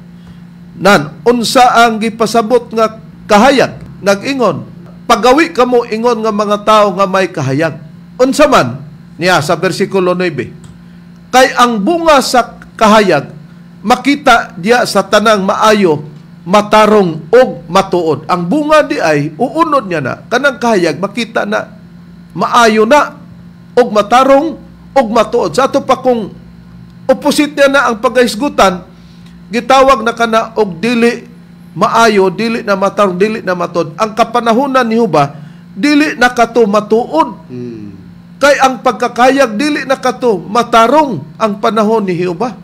Nan, unsa ang gipasabot nga kahayag? Nag-ingon, pagawi kamo ingon nga mga tao nga may kahayag. Unsa man niya sa bersikulo 9. Kay ang bunga sa kahayag makita diya sa tanang maayo matarong og matuod. Ang bunga di ay uunod niya na kanang kahayag makita na maayo na og matarong og matuod. Sa ato pa kung opposite niya na ang pagkaisgutan, gitawag na kana og dili maayo, dili na matarong, dili na matuod. Ang kapanahunan ni Huba, dili na kato matuod. Hmm. Kay ang pagkakayag dili na kato matarong ang panahon ni Huba.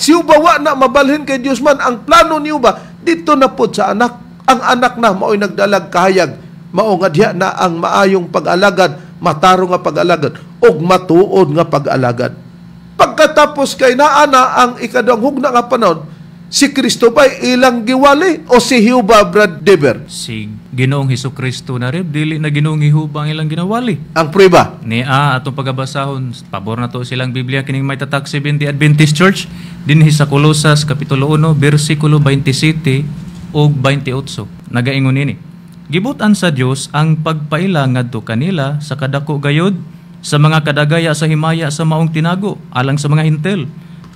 Siyo bawa na mabalhin kay Dios man ang plano niyo ba dito na po sa anak ang anak na mao'y nagdalag kahayag mao nga diha na ang maayong pag-alagad mataro nga pag-alagad og matuod nga pag-alagad pagkatapos kay naa na ang ikadang hugna nga panahon si Kristo ba ilang giwali o si Hiuba Brad Dever? Si Ginoong Hesus Kristo na rin, dili na Ginoong Hiuba ang ilang ginawali. Ang priba? Ni A, atong pagabasahon, pabor na to silang Biblia, kining may tatak 70 Adventist Church, din sa Kolosas, Kapitulo 1, versikulo 27 o 28. Nagaingon nini. Gibutan sa Dios ang pagpaila ngadto kanila sa kadako gayod sa mga kadagaya sa himaya sa maong tinago alang sa mga intel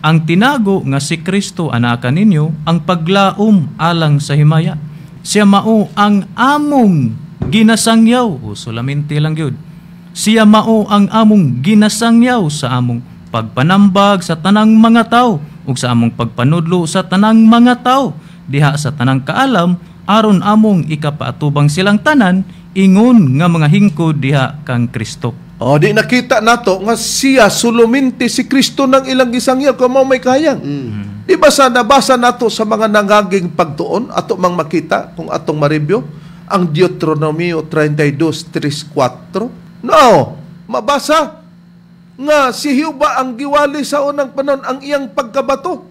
ang tinago nga si Kristo anak ninyo ang paglaom alang sa himaya. Siya mao ang among ginasangyaw. O sulaminti lang yun. Siya mao ang among ginasangyaw sa among pagpanambag sa tanang mga tao ug sa among pagpanudlo sa tanang mga tao diha sa tanang kaalam aron among ikapaatubang silang tanan ingon nga mga hingkod diha kang Kristo. O, di nakita nato nga siya suluminti si Kristo ng ilang gisangya kung mao may kayang. Mm-hmm. Di ba sa nabasa nato sa mga nangaging pagtuon, ato mang makita kung atong ma-review ang Deuteronomy 32.3.4? No! Mabasa nga si Hiuba ang giwali sa unang panahon ang iyang pagkabato.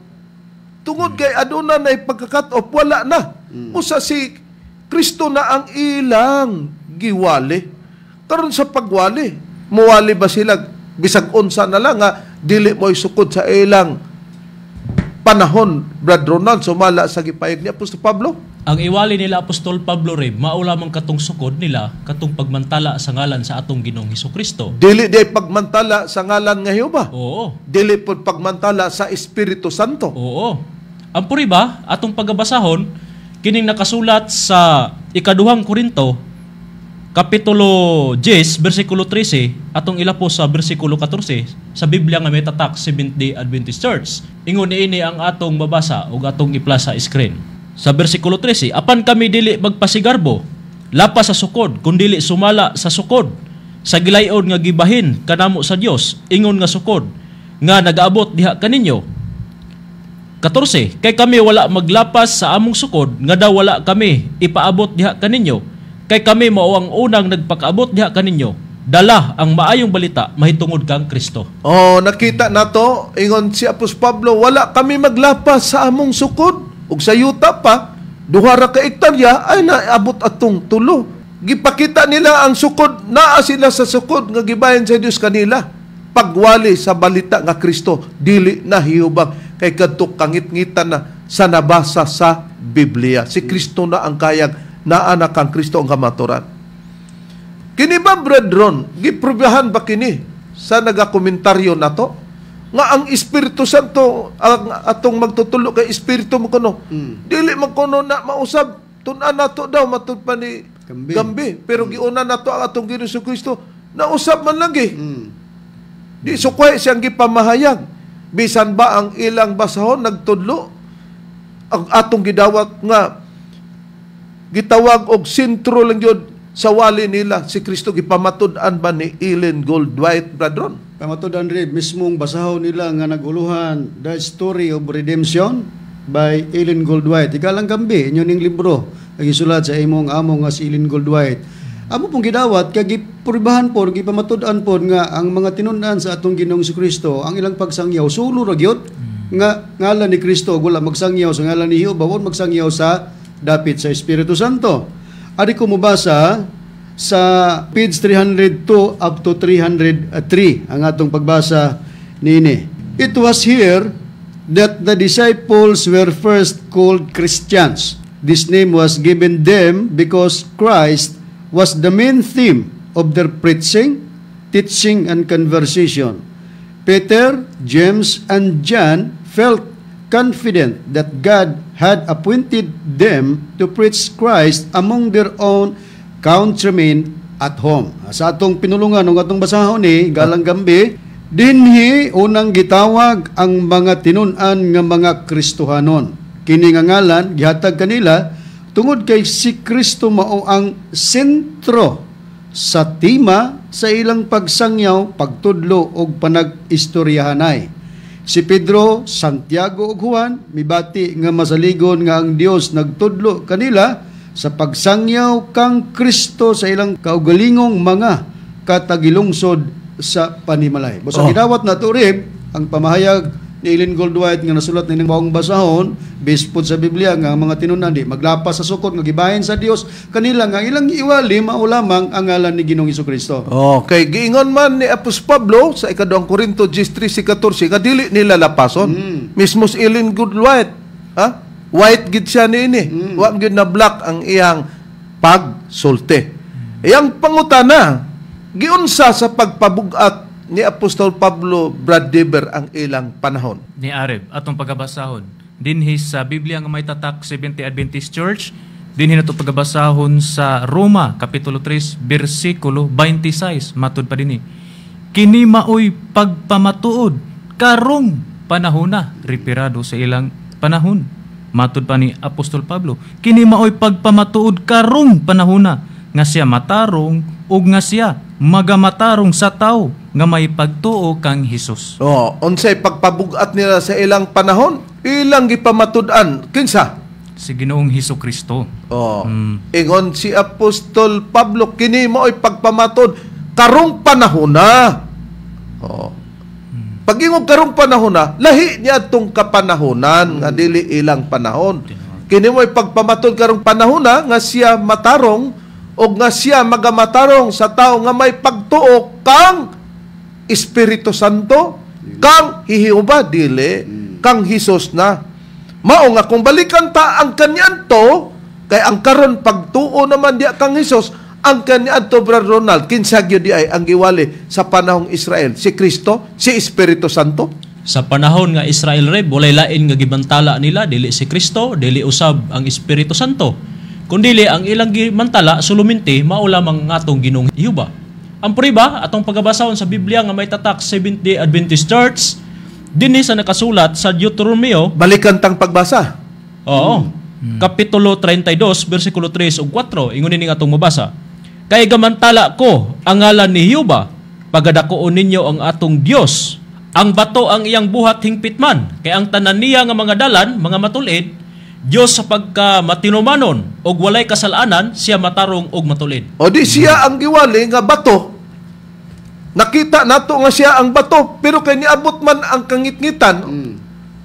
Tungod mm. kay aduna na ipagka-cut off wala na. Musa mm. si Kristo na ang ilang giwali. Karon sa pagwali, muwali ba sila bisag unsa na lang nga dili moy sukod sa ilang panahon Brad Ronald sumala sa gipayag ni Apostol Pablo ang iwali nila Apostol Pablo Reb mang katong sukod nila katong pagmantala sa ngalan sa atong Ginoong Hesus Kristo dili day pagmantala sa ngalan nga ba? oo dili pod pagmantala sa Espiritu Santo oo ang ba, atong pagabasahon kining nakasulat sa ikaduhang Korinto Kapitulo 10, versikulo 13, atong ila po sa versikulo 14, sa Biblia nga metatak 70 Adventist Church. Ingon ini ang atong mabasa o atong ipla sa screen. Sa versikulo 13, Apan kami dili magpasigarbo, lapas sa sukod, kundili sumala sa sukod, sa gilayon nga gibahin kanamo sa Dios, ingon nga sukod, nga nagaabot diha kaninyo. 14, Kay kami wala maglapas sa among sukod, nga daw wala kami ipaabot diha kaninyo Kay kami mao ang unang nagpakaabot diha kaninyo dala ang maayong balita mahitungod kang Kristo. Oh, nakita nato ingon si Apos Pablo, wala kami maglapas sa among sukod ug sa yuta pa duha ra ka ektarya ay naabot atong tulo. Gipakita nila ang sukod, naa sila sa sukod nga gibayan sa Dios kanila. Pagwali sa balita nga Kristo, dili na hiyubang kay kadto kangit-ngitan na sa nabasa sa Biblia. Si Kristo na ang kayang naa na kang Kristo ang kamaturan. Kini ba brethren, giprobyahan ba kini sa nagakomentaryo na to? Nga ang Espiritu Santo ang atong magtutulo kay Espiritu mo kono. Mm. Dili man kuno na mausab tunan nato daw matud ni Gambi. Gambi. Pero mm. giuna nato ang atong Ginoo Kristo usab man lang gi. Eh. Mm. Di sukway siyang gipamahayag. Bisan ba ang ilang basahon nagtudlo ang atong gidawat nga gitawag og sentro lang yun sa wali nila si Kristo gipamatud-an ba ni Ellen Gold White pamatud-an rin mismong basahon nila nga naguluhan the story of redemption by Ellen Goldwhite White ikalang gambi inyo ning libro ang isulat sa imong amo nga si Ellen Goldwhite amo pong gidawat kag gipurbahan po gipamatud-an po nga ang mga tinunan sa atong si Kristo ang ilang pagsangyaw sulo ra gyud nga ngalan ni Kristo wala magsangyaw sa ngalan ni Jehovah wala magsangyaw sa dapit sa Espiritu Santo. Ari ko mabasa sa page 302 up to 303 ang atong pagbasa nini. It was here that the disciples were first called Christians. This name was given them because Christ was the main theme of their preaching, teaching, and conversation. Peter, James, and John felt confident that God had appointed them to preach Christ among their own countrymen at home. Sa atong pinulungan, ng atong basahon ni Galang Gambi, dinhi unang gitawag ang mga tinunan nga mga Kristohanon. Kini nga ngalan gihatag kanila tungod kay si Kristo mao ang sentro sa tima sa ilang pagsangyaw, pagtudlo o panag-istoryahanay. Si Pedro, Santiago ug Juan mibati nga masaligon nga ang Dios nagtudlo kanila sa pagsangyaw kang Kristo sa ilang kaugalingong mga katagilungsod sa panimalay. Busa oh. gidawat na turib ang pamahayag ni Eileen Gold nga nasulat ni baong basahon based sa Biblia nga mga tinunan di maglapas sa sukot nga gibahin sa Dios kanila nga ilang iwali mao lamang ang ngalan ni Ginoong Kristo. Okay, giingon man ni Apostol Pablo sa ikaduhang Korinto 13:14 nga dili nila lapason. Mm. Mismo si Eileen Goldwhite ha? White gid siya ni ini. Mm. Wa gid na black ang iyang pagsulte. Iyang pangutana giunsa sa pagpabugat ni Apostol Pablo Brad Deber ang ilang panahon. Ni Areb, atong pagabasahon, din sa Biblia nga may tatak 70 Adventist Church, din nato pagabasahon sa Roma kapitulo 3 bersikulo 26 matud pa din dinhi. Eh. Kini maoy pagpamatuod karong panahona reperado sa ilang panahon. Matud pa ni Apostol Pablo, kini maoy pagpamatuod karong panahona nga siya matarong ug nga siya magamatarong sa tao nga may pagtuo kang Hesus. Oh, unsay pagpabugat nila sa ilang panahon? Ilang gipamatud-an kinsa? Si Ginoong Hesus Kristo. Oh. Mm. Ingon si Apostol Pablo kini mo ay pagpamatud karong panahon na. Oh. Mm. Pagingog karong panahon na, lahi niya atong kapanahonan mm. nga hmm. dili ilang panahon. Kini mo ay pagpamatud karong panahon na nga siya matarong o nga siya magamatarong sa tao nga may pagtuo kang Espiritu Santo, kang hihiuba, dili, kang Hesus hmm. na. Mao nga kung balikan ta ang kanyan to, kay ang karon pagtuo naman diya kang Hesus ang kanyan to, Brad Ronald, kinsagyo di ay ang giwali sa panahong Israel, si Kristo, si Espiritu Santo sa panahon nga Israel Reb, walay lain nga gibantala nila dili si Kristo, dili usab ang Espiritu Santo. Kundili ang ilang gimantala suluminti maulamang ngatong ginung hiuba. Ang priba atong pagabasawon sa Biblia nga may tatak Day Adventist Church dinhi sa nakasulat sa Deuteronomio balikan tang pagbasa. Oo. Hmm. hmm. Kapitulo 32 bersikulo 3 ug 4 ingon ni atong mabasa. Kay gamantala ko ang ngalan ni Hiuba pagadakuon ninyo ang atong Dios ang bato ang iyang buhat hingpit man kay ang tanan niya nga mga dalan mga matulid Dios sa pagka matinumanon og walay kasalanan siya matarong og matulid. O di siya ang giwali nga bato. Nakita nato nga siya ang bato pero kay niabot man ang kangitngitan. Mm.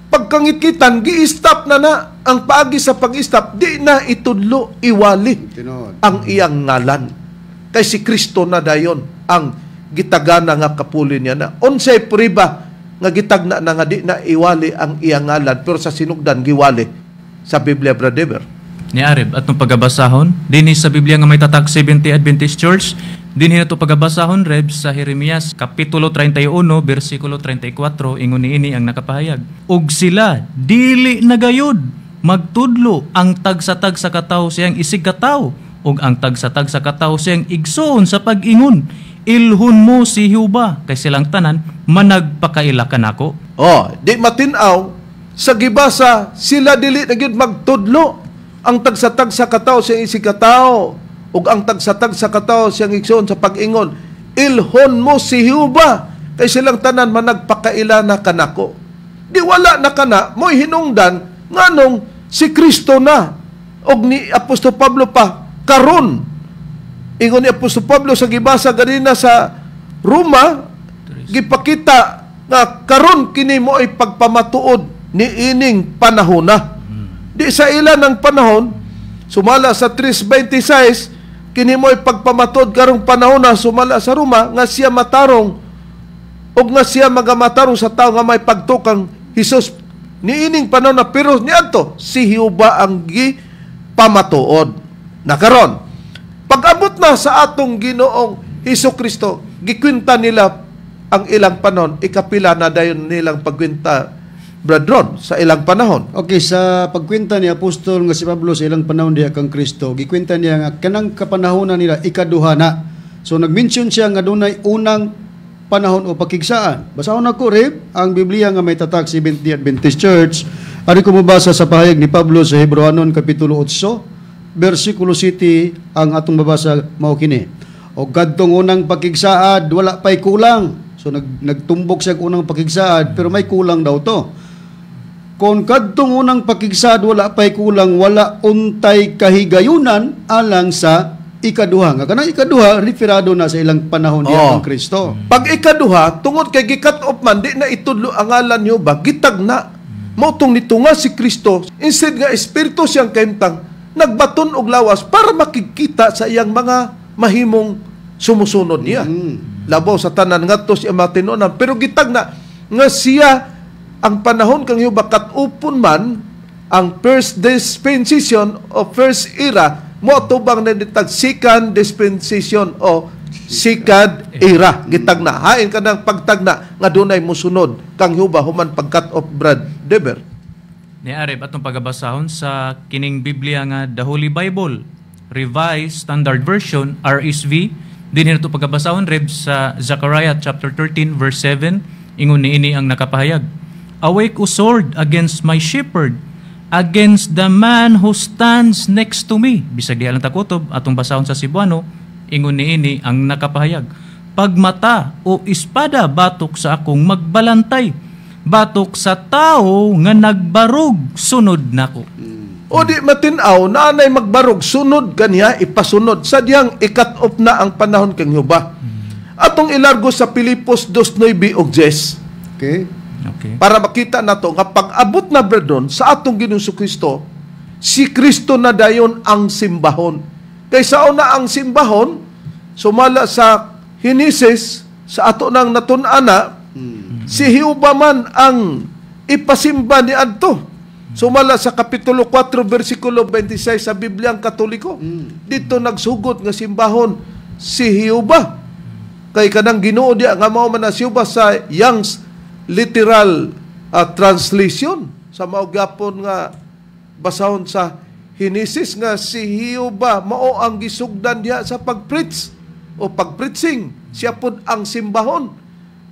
Pagkangitkitan gi-stop na na ang paagi sa pag-stop di na itudlo iwali ang iyang ngalan. Kay si Kristo na dayon ang gitagana nga kapulin niya na. Unsay priba nga gitagna na nga di na iwali ang iyang ngalan pero sa sinugdan giwali sa Biblia, Brother Dever. Ni Arib, at nung pagabasahon, din sa Biblia nga may tatak 70 Adventist Church, din na pagabasahon, Reb, sa Jeremias, Kapitulo 31, versikulo 34, ingon ini ang nakapahayag. Ug sila, dili na nagayod, magtudlo ang tag sa tag sa kataw siyang isig kataw, ug ang tag sa tag sa kataw siyang igsoon sa pag-ingon. Ilhon mo si Huba, kay silang tanan, managpakaila ka nako. Oh, di matinaw sa gibasa sila dili na gyud magtudlo ang tagsatag sa kataw sa isi kataw ug ang tagsatag sa kataw sa igsoon sa pag-ingon ilhon mo si Huba kay silang tanan man nagpakaila na kanako di wala na kana mo hinungdan nganong si Kristo na og ni Apostol Pablo pa karon ingon ni Apostol Pablo sa gibasa ganina sa Roma gipakita nga karon kini mo ay pagpamatuod niining panahon na. Di sa ilan ng panahon, sumala sa 326, kinimoy pagpamatod karong panahon na sumala sa Roma, nga siya matarong o nga siya magamatarong sa tao nga may pagtukang Hisos niining panahon na pero niadto si Hiuba ang gi pamatuod na karon pag-abot na sa atong Ginoong Hesus Kristo gikwenta nila ang ilang panon ikapila na dayon nilang pagkwenta brethren sa ilang panahon. Okay, sa pagkwenta ni Apostol nga si Pablo sa ilang panahon diya kang Kristo, gikwenta niya nga kanang kapanahonan nila ikaduhana. So nagmention siya nga dunay unang panahon o pakigsaan. Basahon na ko, ang Biblia nga may tatak si seventh Adventist Church. Ari ko mabasa sa pahayag ni Pablo sa Hebrewanon Kapitulo 8, versikulo 7, ang atong babasa mao kini. O gadtong unang pakigsaad, wala pa'y kulang. So nag, nagtumbok siya unang pakigsaad, pero may kulang daw to. Kung kadtong unang pakigsad wala pay kulang wala untay kahigayunan alang sa ikaduha nga kanang ikaduha referado na sa ilang panahon diha oh. ang Kristo. Mm. Pag ikaduha tungod kay gikat off man di na itudlo ang ngalan niyo ba gitag na mao tong nitunga si Kristo instead nga espiritu siyang kaimtang nagbaton og lawas para makikita sa iyang mga mahimong sumusunod niya. Mm. Labaw sa tanan ngadto si Amatinonan pero gitag na nga siya ang panahon kang yubakat upon man ang first dispensation o first era mo ato bang ditag second dispensation o sikad era gitagna hain kanang pagtagna nga dunay musunod kang yuba human pagkat off bread deber ni arep atong pagabasahon sa kining Biblia nga The Holy Bible Revised Standard Version RSV din nato pagabasahon reb sa Zechariah chapter 13 verse 7 ingon ni ini ang nakapahayag Awake, O sword, against my shepherd, against the man who stands next to me. Bisag diha lang takutob, atong basahon sa Cebuano, ingon ni ini ang nakapahayag. Pagmata o espada batok sa akong magbalantay. Batok sa tao nga nagbarog, sunod nako. O di matinaw, nanay magbarog, sunod kaniya, ipasunod. Sadyang ikat up na ang panahon kang Yuba. Atong ilargo sa Pilipos 2.9 og Okay. Okay. Para makita nato nga pag-abot na bredon sa atong Ginoo Kristo, si Kristo na dayon ang simbahon. Kaysa una ang simbahon sumala sa Hinesis sa ato nang natun-ana, hmm. si Hiuba man ang ipasimba ni adto. Sumala sa Kapitulo 4, versikulo 26 sa Biblia ang Katoliko. Mm. Dito nagsugot nga simbahon si Hiuba. Kay kanang ginoo niya nga mao man na si Hiuba sa Young's literal uh, translation sa maugapon nga basahon sa Hinesis nga si Hioba mao ang gisugdan diha sa pagpreach o pagpreaching siya pud ang simbahon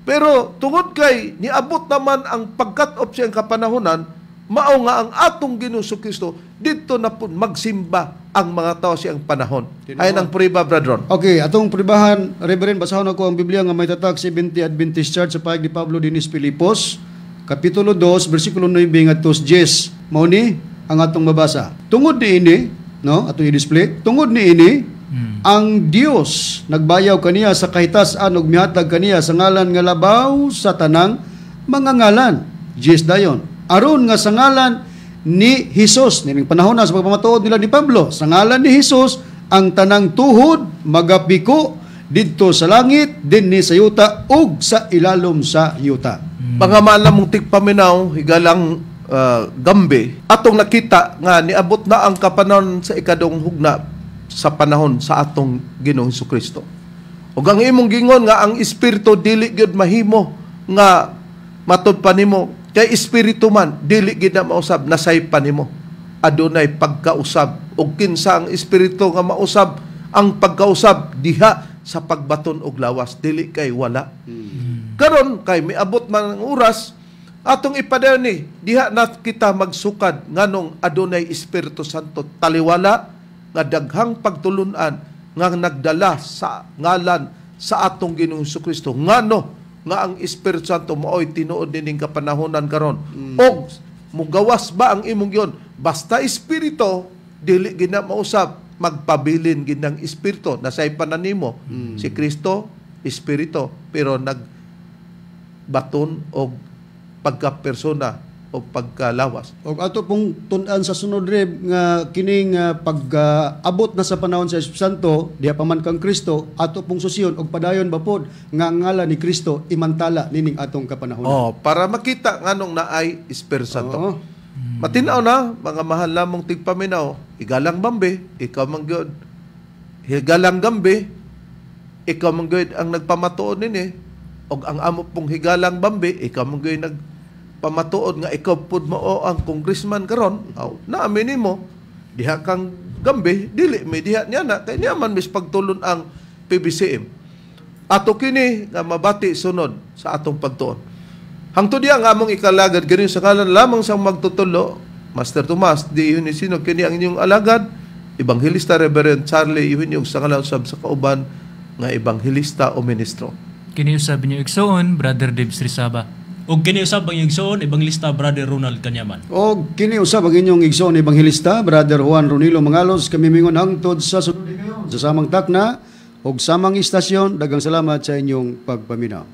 pero tungod kay niabot naman ang pagkat-off siyang kapanahonan mao nga ang atong Ginoong Kristo dito na po magsimba ang mga tao sa ang panahon. Ay ang priba, brethren. Okay, atong pribahan, Reverend, basahon ako ang Biblia nga may tatag 70 Adventist Church sa paig ni Pablo Dinis Pilipos, Kapitulo 2, versikulo 9 at 10. Mao ni ang atong mabasa. Tungod ni ini, no, atong i-display, tungod ni ini, hmm. ang Dios nagbayaw kaniya sa kahitas-an ug mihatag kaniya sa ngalan nga labaw sa tanang mga ngalan. Jis dayon. Aron nga sa ngalan ni Jesus. Nining panahon na sa pagpamatuod nila ni Pablo, sa ngalan ni Jesus, ang tanang tuhod magapiko didto sa langit dinhi sa yuta ug sa ilalom sa yuta. Mga hmm. malamong tigpaminaw higalang uh, gambe atong nakita nga niabot na ang kapanon sa ikadong hugna sa panahon sa atong Ginoong Kristo. Ug ang imong gingon nga ang espiritu dili gyud mahimo nga matod pa nimo Kay espiritu man dili gid na mausab nasaypan nimo. Adunay pagkausab ug kinsa ang espiritu nga mausab ang pagkausab diha sa pagbaton og lawas dili kay wala. Hmm. Karon kay miabot man ang oras atong ipadayon ni diha na kita magsukad nganong adunay Espiritu Santo taliwala nga daghang pagtulunan nga nagdala sa ngalan sa atong Ginoong Kristo ngano nga ang Espiritu Santo maoy tinuod nining kapanahonan karon. Mm. Og mugawas ba ang imong yon? Basta espiritu dili gina mausab magpabilin gid ng espiritu nasay pananimo mm. si Kristo espiritu pero nag baton og pagkapersona o pagkalawas. O ato pong tunan sa sunod rib nga kining uh, pag-abot uh, na sa panahon sa Espiritu Santo diha pa man kang Kristo ato pong susiyon og padayon ba pod nga ngala ni Kristo imantala nining atong kapanahon. Oh, para makita nganong naay Espiritu Santo. Oh. Hmm. Matinaw na mga mahal namong tigpaminaw, igalang bambe, ikaw man gyud. Higalang gambe, ikaw man gyud ang nagpamatuon nini og ang amo pong higalang bambe, ikaw man gyud nag pamatuod nga ikaw pud mao ang congressman karon aw naamin nimo diha kang gambe dili may diha niya na kay niya man mis pagtulon ang PBCM ato kini nga mabati sunod sa atong pagtuon hangtod diha nga among ikalagad ganin sa kalan lamang sang magtutulo Master Tomas di yun sino kini ang inyong alagad Ebanghilista Reverend Charlie yun yung sa sab sa kauban nga ebanghilista o ministro kini usab niyo igsoon brother Dibs Risaba o kiniusab ang igsoon, ibang lista Brother Ronald Kanyaman. O kiniusab ang inyong igsoon, ibang lista Brother Juan Ronilo Mangalos, kami mingon hangtod sa sunod sa samang takna og samang istasyon. Dagang salamat sa inyong pagpaminaw.